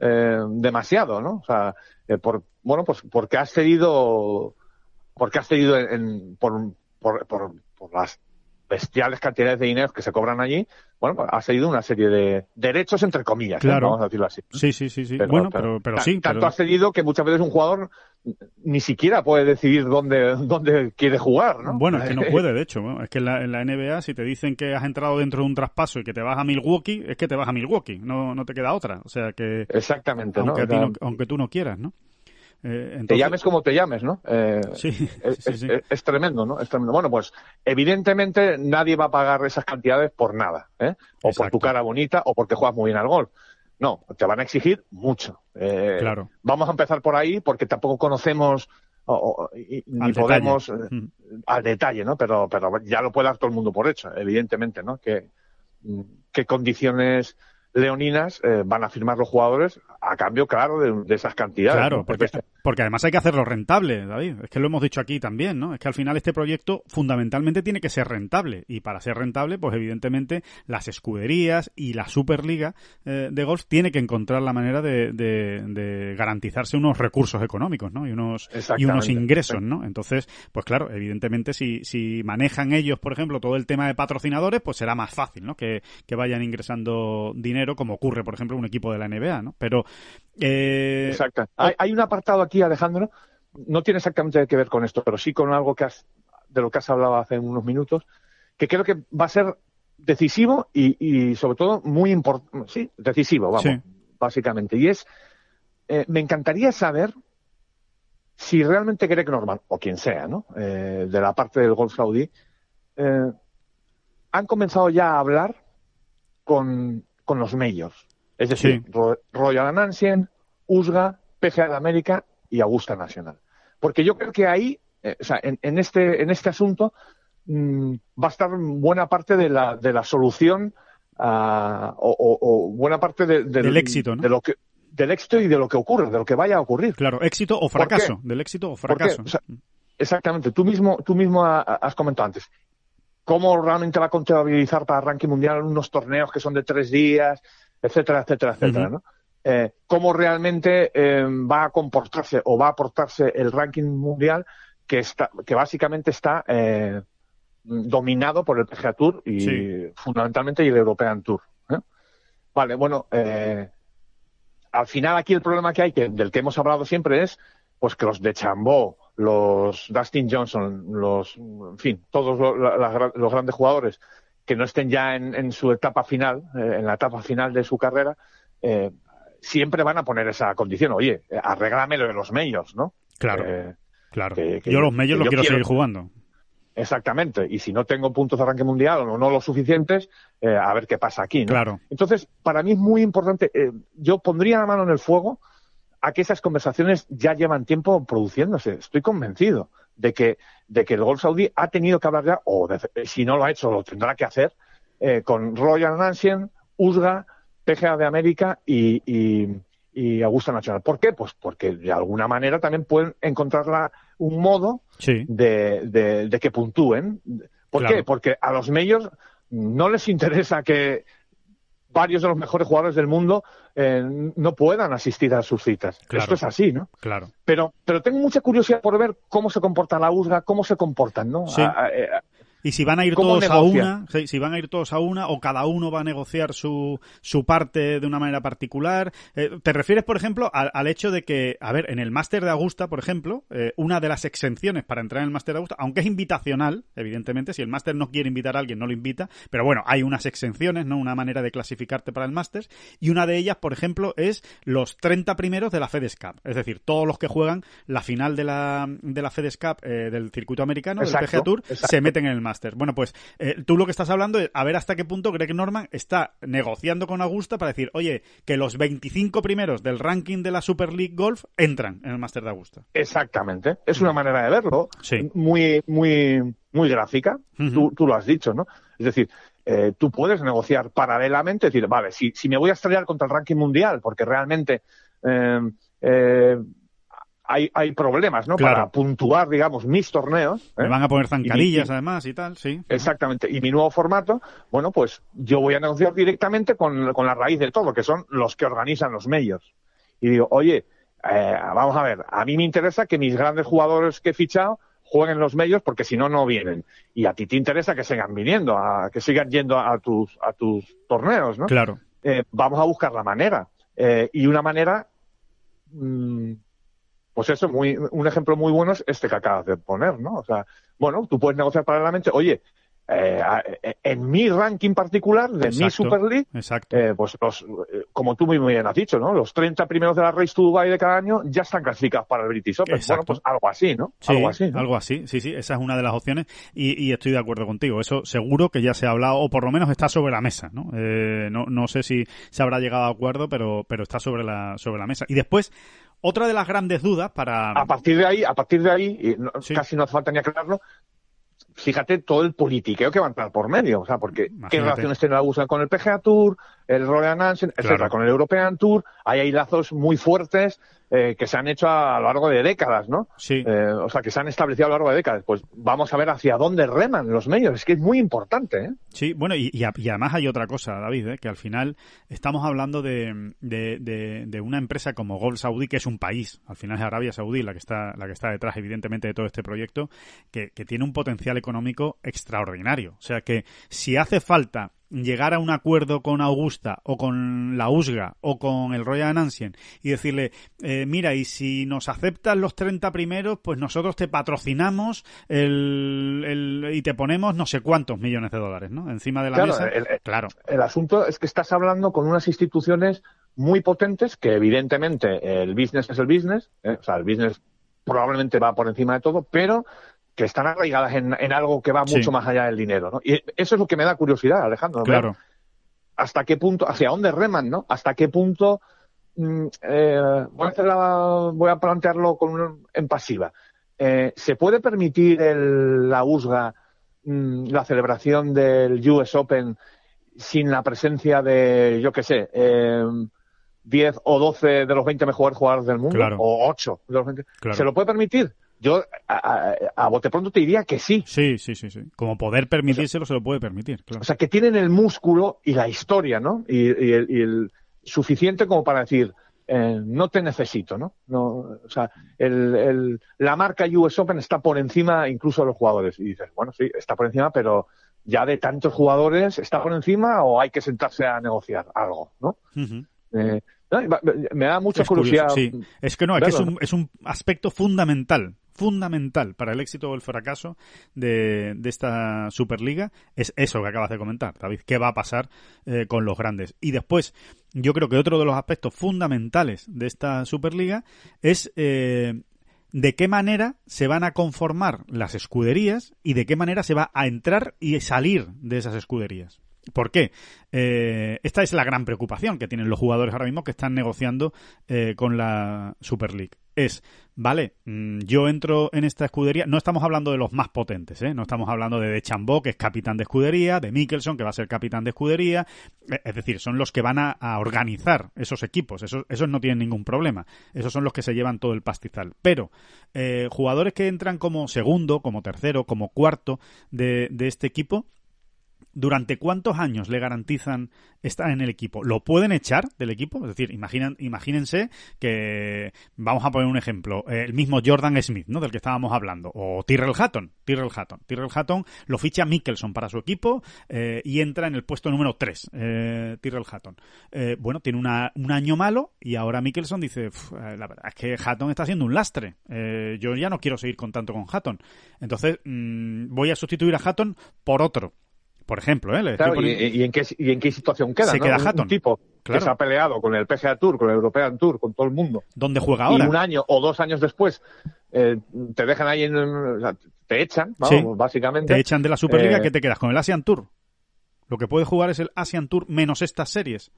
demasiado, ¿no? O sea, por, bueno, pues porque has cedido porque has cedido por, por, por, las bestiales cantidades de dinero que se cobran allí, bueno, pues, ha seguido una serie de derechos, entre comillas, ¿eh? vamos a decirlo así. Sí, sí, sí, sí. Pero, bueno, pero, pero, sí. Tanto ha seguido que muchas veces un jugador ni siquiera puede decidir dónde, dónde quiere jugar, ¿no? Bueno, es que no (laughs) puede, de hecho. Es que en la, NBA, si te dicen que has entrado dentro de un traspaso y que te vas a Milwaukee, es que te vas a Milwaukee, no, no te queda otra. O sea que... Exactamente, aunque tú no quieras, ¿no? Eh, te llames como te llames, ¿no? Eh, sí, es, tremendo, ¿no? Es tremendo. Bueno, pues evidentemente nadie va a pagar esas cantidades por nada, ¿eh? O por tu cara bonita o porque juegas muy bien al gol. No, te van a exigir mucho. Eh, claro. Vamos a empezar por ahí porque tampoco conocemos ni podemos mm. al detalle, ¿no? Pero, pero ya lo puede dar todo el mundo por hecho, evidentemente, ¿no? Que, mm, qué condiciones leoninas eh, van a firmar los jugadores a cambio, claro, de, esas cantidades. Claro, porque, además hay que hacerlo rentable, David. Es que lo hemos dicho aquí también, ¿no? Es que al final este proyecto fundamentalmente tiene que ser rentable. Y para ser rentable, pues evidentemente las escuderías y la Superliga eh, de golf tiene que encontrar la manera de, garantizarse unos recursos económicos, ¿no? Y unos, unos ingresos, ¿no? Entonces, pues claro, evidentemente si, manejan ellos, por ejemplo, todo el tema de patrocinadores, pues será más fácil, ¿no? que vayan ingresando dinero como ocurre, por ejemplo, un equipo de la NBA, ¿no? Pero... Eh, Exacto. Hay, un apartado aquí, Alejandro, no tiene exactamente que ver con esto, pero sí con algo que has, de lo que has hablado hace unos minutos, que creo que va a ser decisivo y, sobre todo muy importante, sí, decisivo, vamos, básicamente. Y es, eh, me encantaría saber si realmente que Norman, o quien sea, ¿no? Eh, de la parte del golf Audi han comenzado ya a hablar con con los medios, Es decir, Royal Ancien, USGA, PGA de América y Augusta Nacional. Porque yo creo que ahí, eh, o sea, en, este, en este asunto, mm, va a estar buena parte de la, de la solución ah, o, buena parte del éxito, lo del éxito y de lo que ocurre, de lo que vaya a ocurrir. Claro, éxito o fracaso, del éxito o fracaso. exactamente, tú mismo, tú mismo has comentado antes cómo realmente va a contabilizar para el ranking mundial unos torneos que son de tres días, etcétera, etcétera, etcétera, eh, cómo realmente eh, va a comportarse o va a aportarse el ranking mundial que está, que básicamente está eh, dominado por el PGA Tour y fundamentalmente y el European Tour. Vale, bueno, al final aquí el problema que hay, del que hemos hablado siempre, es pues que los de Chambó, los Dustin Johnson, los, en fin, todos los, grandes jugadores que no estén ya en, su etapa final, eh, en la etapa final de su carrera, eh, siempre van a poner esa condición. Oye, arreglame lo de los medios, ¿no? Claro. Eh, claro. yo los medios lo quiero, seguir jugando. Exactamente. Y si no tengo puntos de arranque mundial o no los suficientes, a ver qué pasa aquí. Claro. Entonces, para mí es muy importante. yo pondría la mano en el fuego a que esas conversaciones ya llevan tiempo produciéndose. Estoy convencido de que, de que el Gol Saudí ha tenido que hablar, ya, o si no lo ha hecho, lo tendrá que hacer, eh, con Royal Nansen, USGA, PGA de América y, y, Augusta Nacional. ¿Por qué? Pues porque de alguna manera también pueden encontrar un modo de, que puntúen. ¿Por qué? Porque a los medios no les interesa que varios de los mejores jugadores del mundo eh, no puedan asistir a sus citas. Esto es así, ¿no? Claro. Pero, pero tengo mucha curiosidad por ver cómo se comporta la USGA, cómo se comportan, ¿no? Sí. Eh, y si van a ir todos a una, si, van a ir todos a una, o cada uno va a negociar su, su parte de una manera particular. Eh, ¿Te refieres, por ejemplo, al, hecho de que, a ver, en el máster de Augusta, por ejemplo, eh, una de las exenciones para entrar en el máster de Augusta, aunque es invitacional, evidentemente, si el máster no quiere invitar a alguien, no lo invita, pero bueno, hay unas exenciones, ¿no? Una manera de clasificarte para el máster, y una de ellas, por ejemplo, es los 30 primeros de la FedEx Cup, es decir, todos los que juegan la final de la, de la FedEx Cup eh, del circuito americano, del PGA Tour, se meten en el máster. Bueno, pues eh, tú lo que estás hablando es a ver hasta qué punto Greg Norman está negociando con Augusta para decir, oye, que los 25 primeros del ranking de la Super League Golf entran en el Master de Augusta. Exactamente. Es una manera de verlo sí. muy, muy, muy gráfica. tú, lo has dicho, ¿no? Es decir, eh, tú puedes negociar paralelamente, decir, vale, si, me voy a estrellar contra el ranking mundial, porque realmente eh, hay, problemas, ¿no? Para puntuar, digamos, mis torneos. ¿eh? Me van a poner zancadillas además y tal, sí. Exactamente. Y mi nuevo formato, bueno, pues yo voy a negociar directamente con, la raíz de todo, que son los que organizan los medios. Y digo, oye, eh, vamos a ver, a mí me interesa que mis grandes jugadores que he fichado jueguen los medios porque si no, no vienen. Y a ti te interesa que sigan viniendo, a, que sigan yendo a tus, a tus torneos, ¿no? Claro. Eh, vamos a buscar la manera. y una manera mm, pues eso, muy, un ejemplo muy bueno es este que acabas de poner, ¿no? O sea, bueno, tú puedes negociar paralelamente, oye, eh, eh, en mi ranking particular de mi Super League, eh, pues los, como tú muy bien has dicho, ¿no? Los 30 primeros de la Race to Dubai de cada año ya están clasificados para el British Open. Bueno, pues algo así, ¿no? algo así. Algo así, sí, sí, esa es una de las opciones y, estoy de acuerdo contigo. Eso seguro que ya se ha hablado, o por lo menos está sobre la mesa, ¿no? no, no sé si se habrá llegado a acuerdo, pero, pero está sobre la, sobre la mesa. Y después, otra de las grandes dudas para. A partir de ahí, a partir de ahí, casi no hace falta ni aclararlo. Fíjate todo el politiqueo que va a entrar por medio, o sea, porque qué relaciones la USA con el PGA Tour, el Roland Hansen, etcétera. Con el European Tour ahí hay lazos muy fuertes eh, que se han hecho a, lo largo de décadas, ¿no? Sí. Eh, o sea, que se han establecido a lo largo de décadas. Pues vamos a ver hacia dónde reman los medios. Es que es muy importante, ¿eh? Sí, bueno, y, además hay otra cosa, David, ¿eh? que al final estamos hablando de, de, una empresa como Gold Saudi, que es un país. Al final es Arabia Saudí la que está, la que está detrás, evidentemente, de todo este proyecto, que tiene un potencial económico extraordinario. O sea, que si hace falta llegar a un acuerdo con Augusta o con la USGA o con el Royal Ansien y decirle, eh, mira, y si nos aceptas los 30 primeros, pues nosotros te patrocinamos el, y te ponemos no sé cuántos millones de dólares, ¿no? Encima de la claro, mesa. claro. El asunto es que estás hablando con unas instituciones muy potentes que evidentemente el business es el business, ¿eh? o sea, el business probablemente va por encima de todo, pero que están arraigadas en, algo que va mucho más allá del dinero, ¿no? Y eso es lo que me da curiosidad, Alejandro. Claro. ¿Hasta qué punto, hacia dónde reman, no? ¿Hasta qué punto, mm, eh, voy, a plantearlo con en pasiva, eh, ¿se puede permitir el, la USGA mm, la celebración del US Open sin la presencia de, yo qué sé, 10 eh, o 12 de los 20 mejores jugadores del mundo, o 8 de los 20, ¿se lo puede permitir? Yo a, bote pronto te diría que sí. Sí, sí, sí, Como poder permitírselo se lo puede permitir. Claro. O sea, que tienen el músculo y la historia, ¿no? Y, el, suficiente como para decir, eh, no te necesito, ¿no? no o sea, el, el, la marca US Open está por encima incluso de los jugadores. Y dices, bueno, sí, está por encima, pero ya de tantos jugadores, ¿está por encima o hay que sentarse a negociar algo, ¿no? Eh, me da mucha curiosidad. sí. Es que no, es, es, un, es un aspecto fundamental fundamental para el éxito o el fracaso de, esta Superliga es eso que acabas de comentar, David, qué va a pasar eh, con los grandes. Y después, yo creo que otro de los aspectos fundamentales de esta Superliga es... Eh, de qué manera se van a conformar las escuderías y de qué manera se va a entrar y salir de esas escuderías. ¿Por qué? Eh, esta es la gran preocupación que tienen los jugadores ahora mismo que están negociando con la Super es, vale, mm, yo entro en esta escudería, no estamos hablando de los más potentes, ¿eh? no estamos hablando de Chambó, que es capitán de escudería, de Mickelson, que va a ser capitán de escudería, e, es decir, son los que van a, organizar esos equipos, esos, no tienen ningún problema, esos son los que se llevan todo el pastizal, pero eh, jugadores que entran como segundo, como tercero, como cuarto de, de este equipo, ¿durante cuántos años le garantizan estar en el equipo? ¿Lo pueden echar del equipo? Es decir, imagínense que, vamos a poner un ejemplo, eh, el mismo Jordan Smith, ¿no? Del que estábamos hablando, o Tyrrell Hatton, Tyrrell Hatton. Tyrell Hatton lo ficha Mickelson para su equipo eh, y entra en el puesto número 3, eh, Tyrrell Hatton. Eh, bueno, tiene un año malo y ahora Mickelson dice, la verdad es que Hatton está siendo un lastre, yo ya no quiero seguir con tanto con Hatton. Entonces, mm, voy a sustituir a Hatton por otro. Por ejemplo, ¿eh? y, en qué, situación queda? Se queda Hatton. Un tipo que se ha peleado con el PGA Tour, con el European Tour, con todo el mundo. ¿Dónde juega ahora? Y un año o dos años después eh, te dejan ahí en... te echan, básicamente. Te echan de la Superliga, eh, ¿Qué te quedas? Con el Asian Tour. Lo que puede jugar es el Asian Tour menos estas series.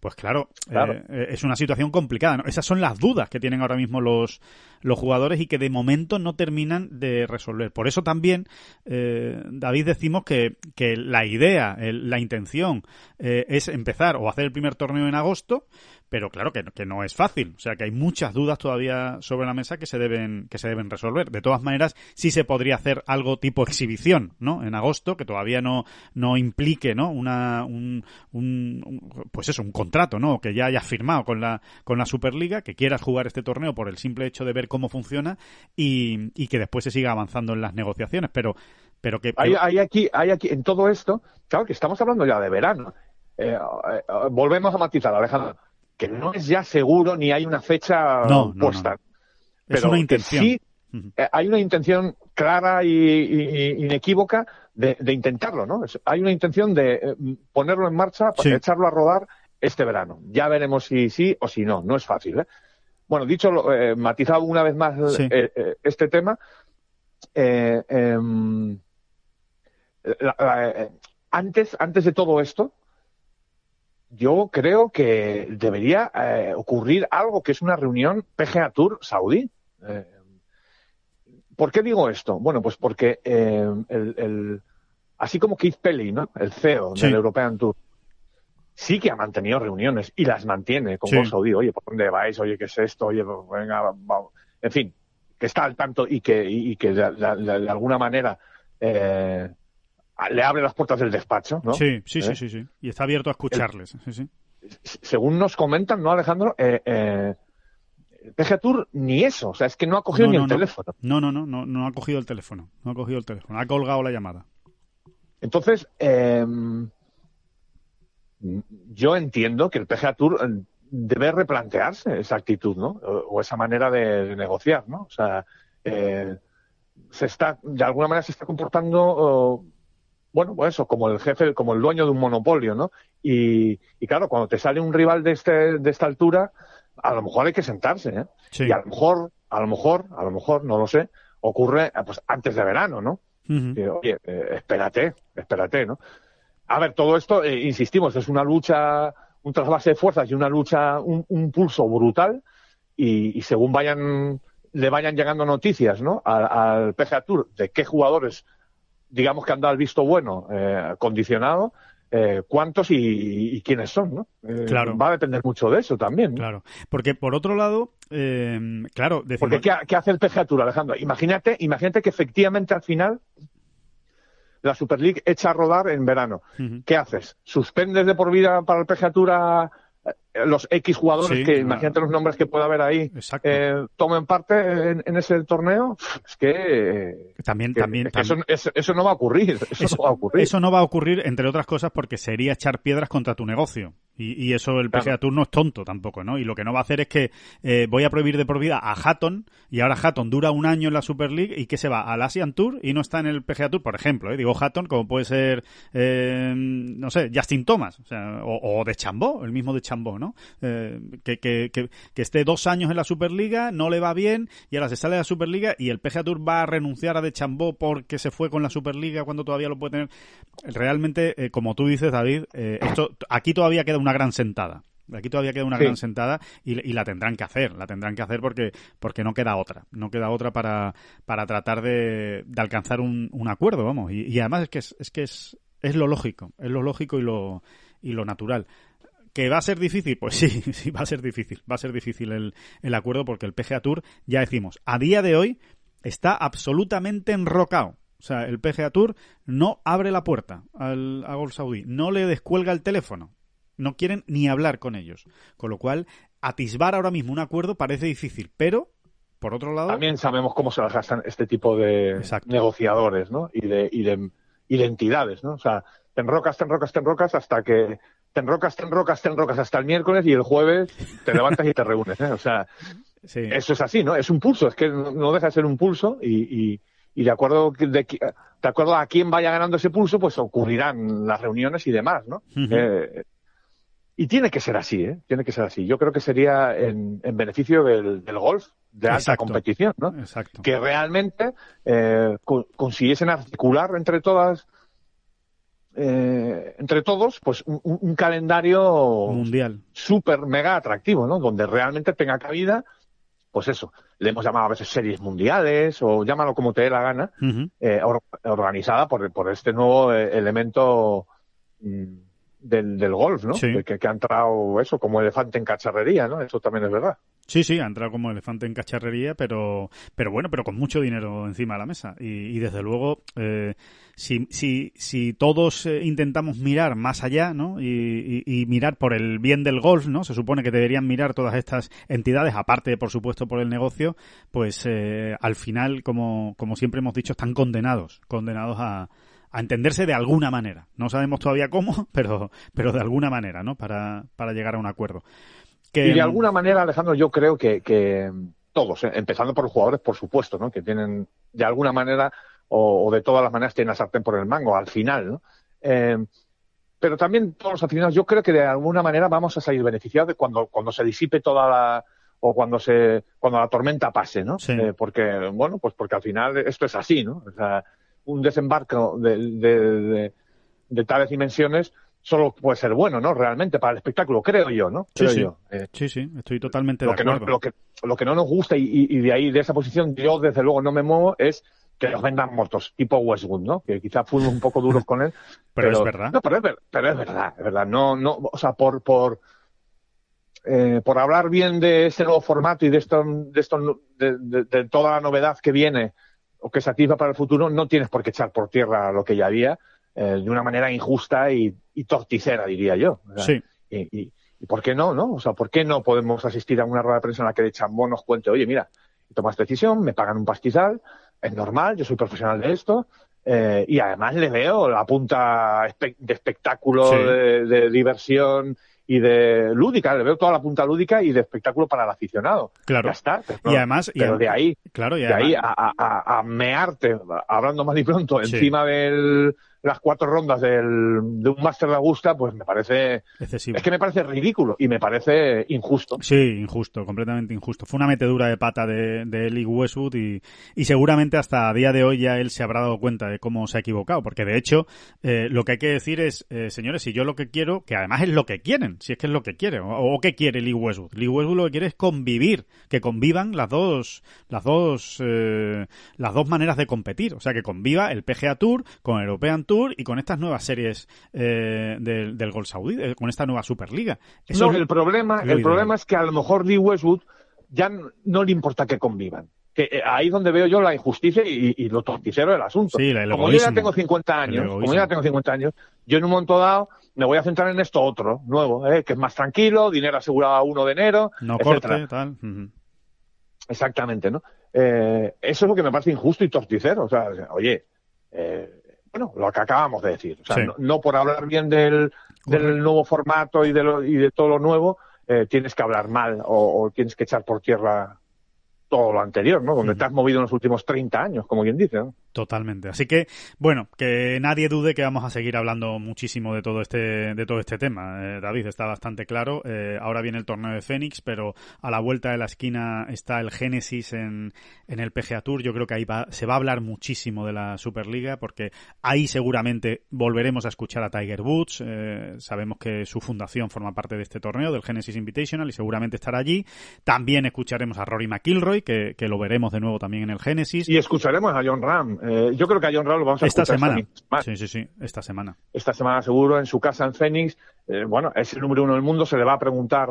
Pues claro, eh, eh, es una situación complicada. ¿no? Esas son las dudas que tienen ahora mismo los, los jugadores y que de momento no terminan de resolver. Por eso también, eh, David, decimos que, que la idea, la intención es empezar o hacer el primer torneo en agosto, pero claro que, que, no es fácil. O sea que hay muchas dudas todavía sobre la mesa que se deben, que se deben resolver. De todas maneras, sí se podría hacer algo tipo exhibición, ¿no? En agosto, que todavía no, no implique, ¿no? Una, un, pues eso, un contrato, ¿no? Que ya hayas firmado con la, con la Superliga, que quieras jugar este torneo por el simple hecho de ver cómo funciona y, que después se siga avanzando en las negociaciones. Pero, pero que. Hay, aquí, hay aquí, en todo esto, claro que estamos hablando ya de verano. Eh, eh, volvemos a matizar, Alejandro que no es ya seguro ni hay una fecha puesta. Pero Sí, eh, hay una intención clara y, inequívoca de, intentarlo, ¿no? Hay una intención de eh, ponerlo en marcha, echarlo a rodar este verano. Ya veremos si sí o si no. No es fácil. ¿eh? Bueno, dicho, matizado una vez más este tema, em, antes, antes de todo esto, yo creo que debería eh, ocurrir algo que es una reunión PGA Tour Saudí. Eh, ¿Por qué digo esto? Bueno, pues porque eh, el, así como Keith Pelley, ¿no? el CEO del European Tour, sí que ha mantenido reuniones y las mantiene con sí. Saudí. Oye, ¿por dónde vais? Oye, ¿qué es esto? Oye, pues, venga, vamos. En fin, que está al tanto y que, y que de, alguna manera Ah, le abre las puertas del despacho, ¿no? Sí, sí, sí, ¿Eh? sí, sí, Y está abierto a escucharles. Según nos comentan, ¿no, Alejandro? Eh, eh PGA Tour ni eso, o sea, es que no ha cogido ni el teléfono. No, no, no, no, ha cogido el teléfono, no ha cogido el teléfono, ha colgado la llamada. Entonces, eh, yo entiendo que el PGA Tour debe replantearse esa actitud, ¿no? O, esa manera de, negociar, ¿no? O sea, se está, de alguna manera se está comportando bueno, pues eso, como el jefe, como el dueño de un monopolio, ¿no? Y, claro, cuando te sale un rival de, este, de esta altura, a lo mejor hay que sentarse, ¿eh? Y a lo mejor, a lo mejor, a lo mejor, no lo sé, ocurre eh, pues antes de verano, ¿no? oye, eh, espérate, espérate, ¿no? A ver, todo esto, eh, insistimos, es una lucha, un trasvase de fuerzas y una lucha, un, pulso brutal, y, según vayan le vayan llegando noticias, ¿no? Al, al PGA Tour de qué jugadores digamos que han dado el visto bueno eh, condicionado, eh, cuántos y, quiénes son, ¿no? Eh, va a depender mucho de eso también. Claro, porque por otro lado, em, claro... Porque ¿qué, hace el Pejatura, Alejandro? Imagínate, imagínate que efectivamente al final la Super League echa a rodar en verano. ¿Qué haces? ¿Suspendes de por vida para el Pejatura...? los X jugadores, que imagínate los nombres que pueda haber ahí, eh, tomen parte en, ese torneo, es que. También, también. Eso, no va a ocurrir. (laughs) Eso, no va a ocurrir. Eso no va a ocurrir, entre otras cosas, porque sería echar piedras contra tu negocio. Y, eso el PGA Tour no es tonto tampoco, ¿no? Y lo que no va a hacer es que eh, voy a prohibir de por vida a Hatton y ahora Hatton dura un año en la Super League y que se va al Asian Tour y no está en el PGA Tour, por ejemplo. ¿eh? Digo Hatton, como puede ser, eh, no sé, Justin Thomas o, o de Chambó, el mismo de Chambó, ¿no? Eh, que, esté dos años en la Superliga, no le va bien y ahora se sale de la Superliga y el PGA Tour va a renunciar a De Chambó porque se fue con la Superliga cuando todavía lo puede tener. Realmente, eh, como tú dices, David, eh, esto aquí todavía queda una gran sentada. Aquí todavía queda una gran sentada y, la tendrán que hacer, la tendrán que hacer porque, porque no queda otra, no queda otra para, para tratar de, alcanzar un, acuerdo, vamos. Y, además es que es, es que es lo lógico, es lo lógico y lo, y lo natural. ¿Que va a ser difícil? Pues sí, (laughs) sí, va a ser difícil. Va a ser difícil el, acuerdo porque el PGA Tour, ya decimos, a día de hoy está absolutamente enrocado. O sea, el PGA Tour no abre la puerta al, a Gol Saudí, no le descuelga el teléfono, no quieren ni hablar con ellos. Con lo cual, atisbar ahora mismo un acuerdo parece difícil, pero por otro lado. También sabemos cómo se las gastan este tipo de negociadores, ¿no? Y de, y de, entidades, ¿no? O sea, te enrocas, te enrocas, te enrocas hasta que te rocas te rocas te rocas hasta el miércoles y el jueves te levantas y te reúnes. ¿eh? O sea, eso es así, ¿no? Es un pulso, es que no deja de ser un pulso y, y, de, acuerdo de, acuerdo a quién vaya ganando ese pulso, pues ocurrirán las reuniones y demás, ¿no? Eh, y tiene que ser así, ¿eh? Tiene que ser así. Yo creo que sería en, beneficio del, golf de alta competición, ¿no? Exacto. Que realmente eh, consiguiesen articular entre todas eh, entre todos, pues un, calendario mundial súper mega atractivo, ¿no? Donde realmente tenga cabida, pues eso. Le hemos llamado a veces series mundiales o llámalo como te dé la gana, eh, organizada por, por, este nuevo eh, elemento mm, del, golf, ¿no? Que, que, ha entrado eso como elefante en cacharrería, ¿no? Eso también es verdad. Sí, sí, ha entrado como elefante en cacharrería, pero, pero bueno, pero con mucho dinero encima de la mesa. Y, y desde luego, eh, si, si, si todos eh, intentamos mirar más allá, ¿no? Y, y, mirar por el bien del golf, ¿no? Se supone que deberían mirar todas estas entidades, aparte, por supuesto, por el negocio, pues eh, al final, como, como siempre hemos dicho, están condenados, condenados a, entenderse de alguna manera. No sabemos todavía cómo, (laughs) pero, pero de alguna manera, ¿no? Para, para llegar a un acuerdo. Y de alguna manera, Alejandro, yo creo que, mm, todos, eh, empezando por los jugadores, por supuesto, ¿no? que tienen de alguna manera o, de todas las maneras tienen la sartén por el mango al final. ¿no? Eh, pero también todos los aficionados, yo creo que de alguna manera vamos a salir beneficiados cuando, cuando se disipe toda la o cuando se cuando la tormenta pase, ¿no? Eh, porque bueno, pues porque al final esto es así, ¿no? O sea, un desembarco de tales dimensiones solo puede ser bueno, ¿no? Realmente para el espectáculo, creo yo, ¿no? sí, eh, sí. estoy totalmente de acuerdo. lo, que, lo que no nos gusta y, de ahí, de esa posición, yo desde luego no me muevo, es que nos vendan motos, tipo Westwood, ¿no? Que quizás fuimos un poco duros con él. (laughs) pero, es verdad. No, pero es, pero es verdad, es verdad. No, no, o sea, por, por, eh, por hablar bien de ese nuevo formato y de de, de, toda la novedad que viene o que se activa para el futuro, no tienes por qué echar por tierra lo que ya había, eh, de una manera injusta y, y torticera, diría yo. sí. Y, y, por qué no, no? O sea, ¿por qué no podemos asistir a una rueda de prensa en la que de chambón nos cuente, oye, mira, tomas decisión, me pagan un pastizal, es normal, yo soy profesional de esto, eh, y además le veo la punta de espectáculo, de, diversión y de lúdica, le veo toda la punta lúdica y de espectáculo para el aficionado. Claro. está. Y además, pero de ahí, y de ahí a, a, mearte, hablando más y pronto, encima del, las cuatro rondas del, de un máster de Augusta, pues me parece... Es que me parece ridículo y me parece injusto. Sí, injusto, completamente injusto. Fue una metedura de pata de, de Westwood y, seguramente hasta a día de hoy ya él se habrá dado cuenta de cómo se ha equivocado, porque de hecho eh, lo que hay que decir es, eh, señores, si yo lo que quiero, que además es lo que quieren, si es que es lo que quieren, o, que quiere Lee Westwood. Lee Westwood lo que quiere es convivir, que convivan las dos, las dos, eh, las dos maneras de competir, o sea, que conviva el PGA Tour con el European y con estas nuevas series eh, del, del Gol Saudí, eh, con esta nueva Superliga. no, el problema, el problema es que a lo mejor Lee Westwood ya no, le importa que convivan. Que eh, ahí es donde veo yo la injusticia y, lo torticero del asunto. como yo ya tengo 50 años, yo tengo 50 años, yo en un momento dado me voy a centrar en esto otro, nuevo, que es más tranquilo, dinero asegurado a 1 de enero, no etcétera. Exactamente, ¿no? eso es lo que me parece injusto y torticero. O sea, oye, bueno, lo que acabamos de decir. O sea, no, por hablar bien del, del nuevo formato y de, lo, y de todo lo nuevo, eh, tienes que hablar mal o, tienes que echar por tierra todo lo anterior, ¿no? Donde te has movido en los últimos 30 años, como quien dice, ¿no? Totalmente. Así que, bueno, que nadie dude que vamos a seguir hablando muchísimo de todo este, de todo este tema. Eh, David, está bastante claro. Eh, ahora viene el torneo de Fénix, pero a la vuelta de la esquina está el Génesis en, en el PGA Tour. Yo creo que ahí se va a hablar muchísimo de la Superliga, porque ahí seguramente volveremos a escuchar a Tiger Woods. Eh, sabemos que su fundación forma parte de este torneo, del Genesis Invitational, y seguramente estará allí. También escucharemos a Rory McIlroy que, lo veremos de nuevo también en el Génesis. Y escucharemos a John Ram. Eh, yo creo que a John Ram lo vamos a esta semana. sí, sí, sí, esta semana. Esta semana seguro, en su casa en Phoenix. Eh, bueno, es el número uno del mundo, se le va a preguntar,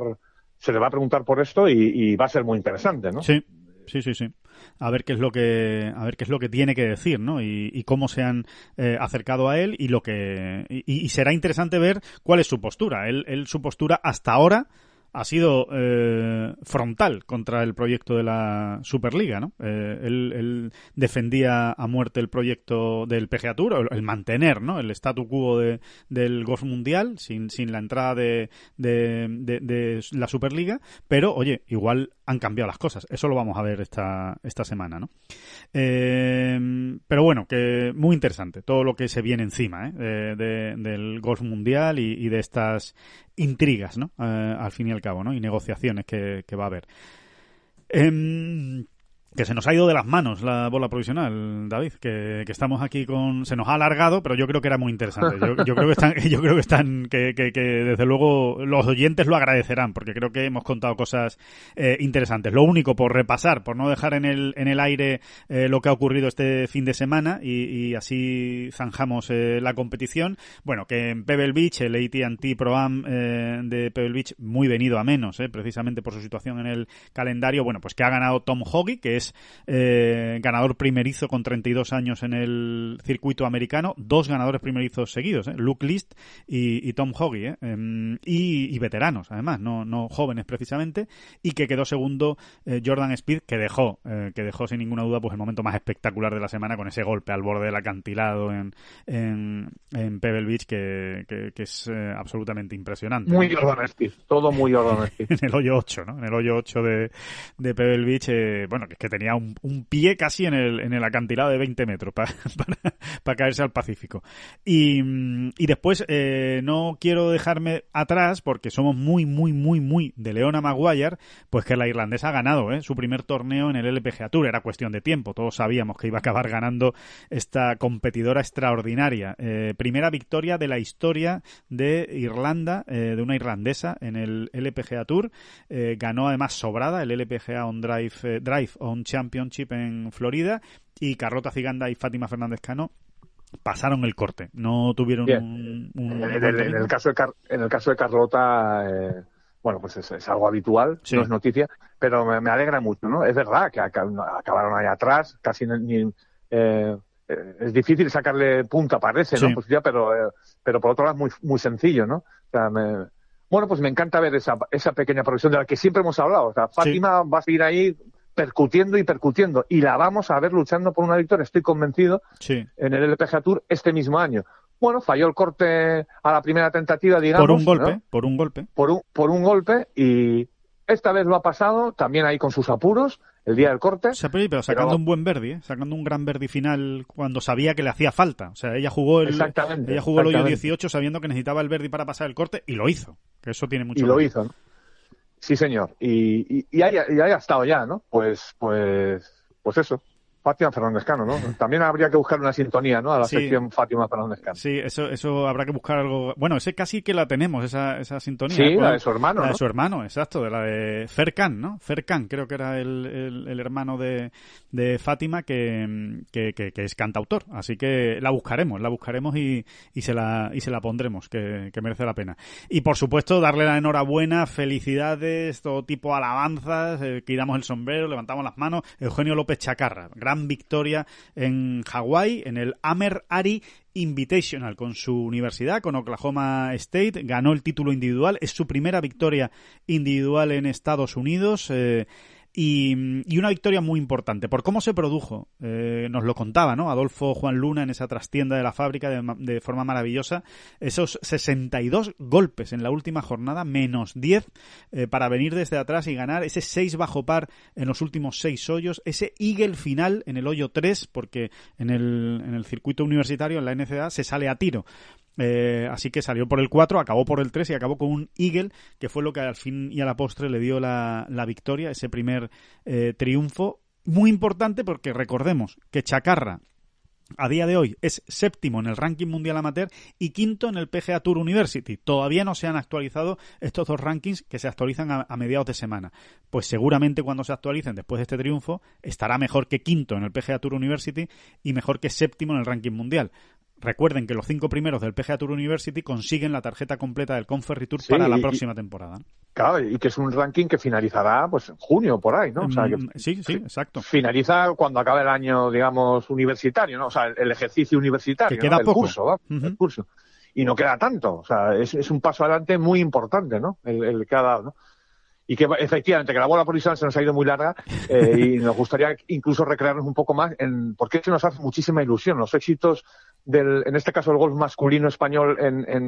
se le va a preguntar por esto y, va a ser muy interesante, ¿no? Sí, sí, sí, sí a ver qué es lo que a ver qué es lo que tiene que decir no y, cómo se han eh, acercado a él y lo que y, será interesante ver cuál es su postura él su postura hasta ahora ha sido eh, frontal contra el proyecto de la Superliga, ¿no? Eh, él, defendía a muerte el proyecto del PGA Tour, el, mantener, ¿no? El statu quo del golf mundial sin, sin la entrada de, de la Superliga, pero oye, igual han cambiado las cosas. Eso lo vamos a ver esta, esta semana, ¿no? Eh, pero bueno, que muy interesante todo lo que se viene encima ¿eh? del golf mundial y, de estas intrigas, ¿no? Eh, al fin y al cabo, ¿no? Y negociaciones que va a haber. Em, que se nos ha ido de las manos la bola provisional, David, que, estamos aquí con... Se nos ha alargado, pero yo creo que era muy interesante. Yo, creo que están, yo creo que, están (laughs) que, desde luego los oyentes lo agradecerán, porque creo que hemos contado cosas eh, interesantes. Lo único, por repasar, por no dejar en el, en el aire eh, lo que ha ocurrido este fin de semana y, así zanjamos eh, la competición. Bueno, que en Pebble Beach, el AT&T Pro-Am de Pebble Beach, muy venido a menos, precisamente por su situación en el calendario, bueno, pues que ha ganado Tom Hoggy, que eh, ganador primerizo con 32 años en el circuito americano, dos ganadores primerizos seguidos, eh, Luke List y, Tom Hoggy, eh, em, y, veteranos además, no, jóvenes precisamente, y que quedó segundo Jordan Speed, que dejó, que dejó sin ninguna duda pues el momento más espectacular de la semana con ese golpe al borde del acantilado en, Pebble Beach que, es absolutamente impresionante. Muy Jordan Speed, todo muy Jordan Speed. (laughs) en el hoyo 8, ¿no? En el hoyo 8 de, Pebble Beach, que es que, tenía un, pie casi en el, en el, acantilado de 20 metros (laughs) para, para, caerse al Pacífico. Y, y después eh, no quiero dejarme atrás porque somos muy, muy, muy, muy de Leona Maguire, pues que la irlandesa ha ganado ¿eh? su primer torneo en el LPGA Tour. Era cuestión de tiempo, todos sabíamos que iba a acabar ganando esta competidora extraordinaria. Eh, primera victoria de la historia de Irlanda, de una irlandesa en el LPGA Tour. ganó además sobrada el LPGA on Drive, Drive on Championship en Florida y Carlota Ciganda y Fátima Fernández Cano pasaron el corte, no tuvieron un... en, el, caso de en el caso de Carlota... Eh, bueno, pues es, algo habitual, no es noticia, pero me, alegra mucho, ¿no? Es verdad que acabaron ahí atrás, casi ni... Eh, eh, es difícil sacarle punta, parece, ¿no? pero, pero por otro lado es muy, muy sencillo, ¿no? bueno, pues me encanta ver esa, esa pequeña progresión de la que siempre hemos hablado. Fátima va a seguir ahí percutiendo y percutiendo. Y la vamos a ver luchando por una victoria, estoy convencido, en el LPGA Tour este mismo año. Bueno, falló el corte a la primera tentativa, digamos. Por un golpe, por un golpe. Por un, por un golpe y esta vez lo ha pasado, también ahí con sus apuros, el día del corte. pero, sacando un buen Verdi, ¿eh? sacando un gran Verdi final cuando sabía que le hacía falta. O sea, ella jugó el, ella jugó el hoyo 18 sabiendo que necesitaba el Verdi para pasar el corte y lo hizo. Que eso tiene mucho. Y lo hizo. Sí, señor. Y, y, y, haya, y estado ya, ¿no? Pues, pues, pues eso. Fátima Fernández Cano, ¿no? También habría que buscar una sintonía, ¿no? A la sección Fátima Fernández Cano. Sí, eso, eso habrá que buscar algo. Bueno, ese casi que la tenemos, esa, esa sintonía. Sí, la de su hermano. La ¿no? de su hermano, exacto, de la de Fercan, ¿no? Fercan, creo que era el, hermano de, de Fátima que, que, que, es cantautor. Así que la buscaremos, la buscaremos y, y, se, la, y se la pondremos, que, merece la pena. Y por supuesto, darle la enhorabuena, felicidades, todo tipo de alabanzas, eh, quitamos el sombrero, levantamos las manos. Eugenio López Chacarra, gracias gran victoria en Hawái, en el Amer Ari Invitational con su universidad, con Oklahoma State. Ganó el título individual, es su primera victoria individual en Estados Unidos. Eh, y, una victoria muy importante. Por cómo se produjo, eh, nos lo contaba ¿no? Adolfo Juan Luna en esa trastienda de la fábrica de, forma maravillosa, esos 62 golpes en la última jornada, menos 10 eh, para venir desde atrás y ganar, ese 6 bajo par en los últimos 6 hoyos, ese eagle final en el hoyo 3, porque en el, en el circuito universitario, en la NCA, se sale a tiro. Eh, así que salió por el 4, acabó por el 3 y acabó con un Eagle, que fue lo que al fin y a la postre le dio la, victoria, ese primer eh, triunfo. Muy importante porque recordemos que Chacarra a día de hoy es séptimo en el ranking mundial amateur y quinto en el PGA Tour University. Todavía no se han actualizado estos dos rankings que se actualizan a, a, mediados de semana. Pues seguramente cuando se actualicen después de este triunfo estará mejor que quinto en el PGA Tour University y mejor que séptimo en el ranking mundial. Recuerden que los cinco primeros del PGA Tour University consiguen la tarjeta completa del Conferry Tour para la próxima temporada. Claro, y que es un ranking que finalizará pues en junio por ahí, ¿no? Mm, sí, sí, exacto. Finaliza cuando acabe el año, digamos, universitario, ¿no? O sea, el ejercicio universitario, queda el curso, Y no queda tanto, o sea, es, un paso adelante muy importante, ¿no? El, que ha dado, ¿no? y que efectivamente que la bola provisional se nos ha ido muy larga eh, y (laughs) nos gustaría incluso recrearnos un poco más en porque eso nos hace muchísima ilusión los éxitos del en este caso el golf masculino español en, en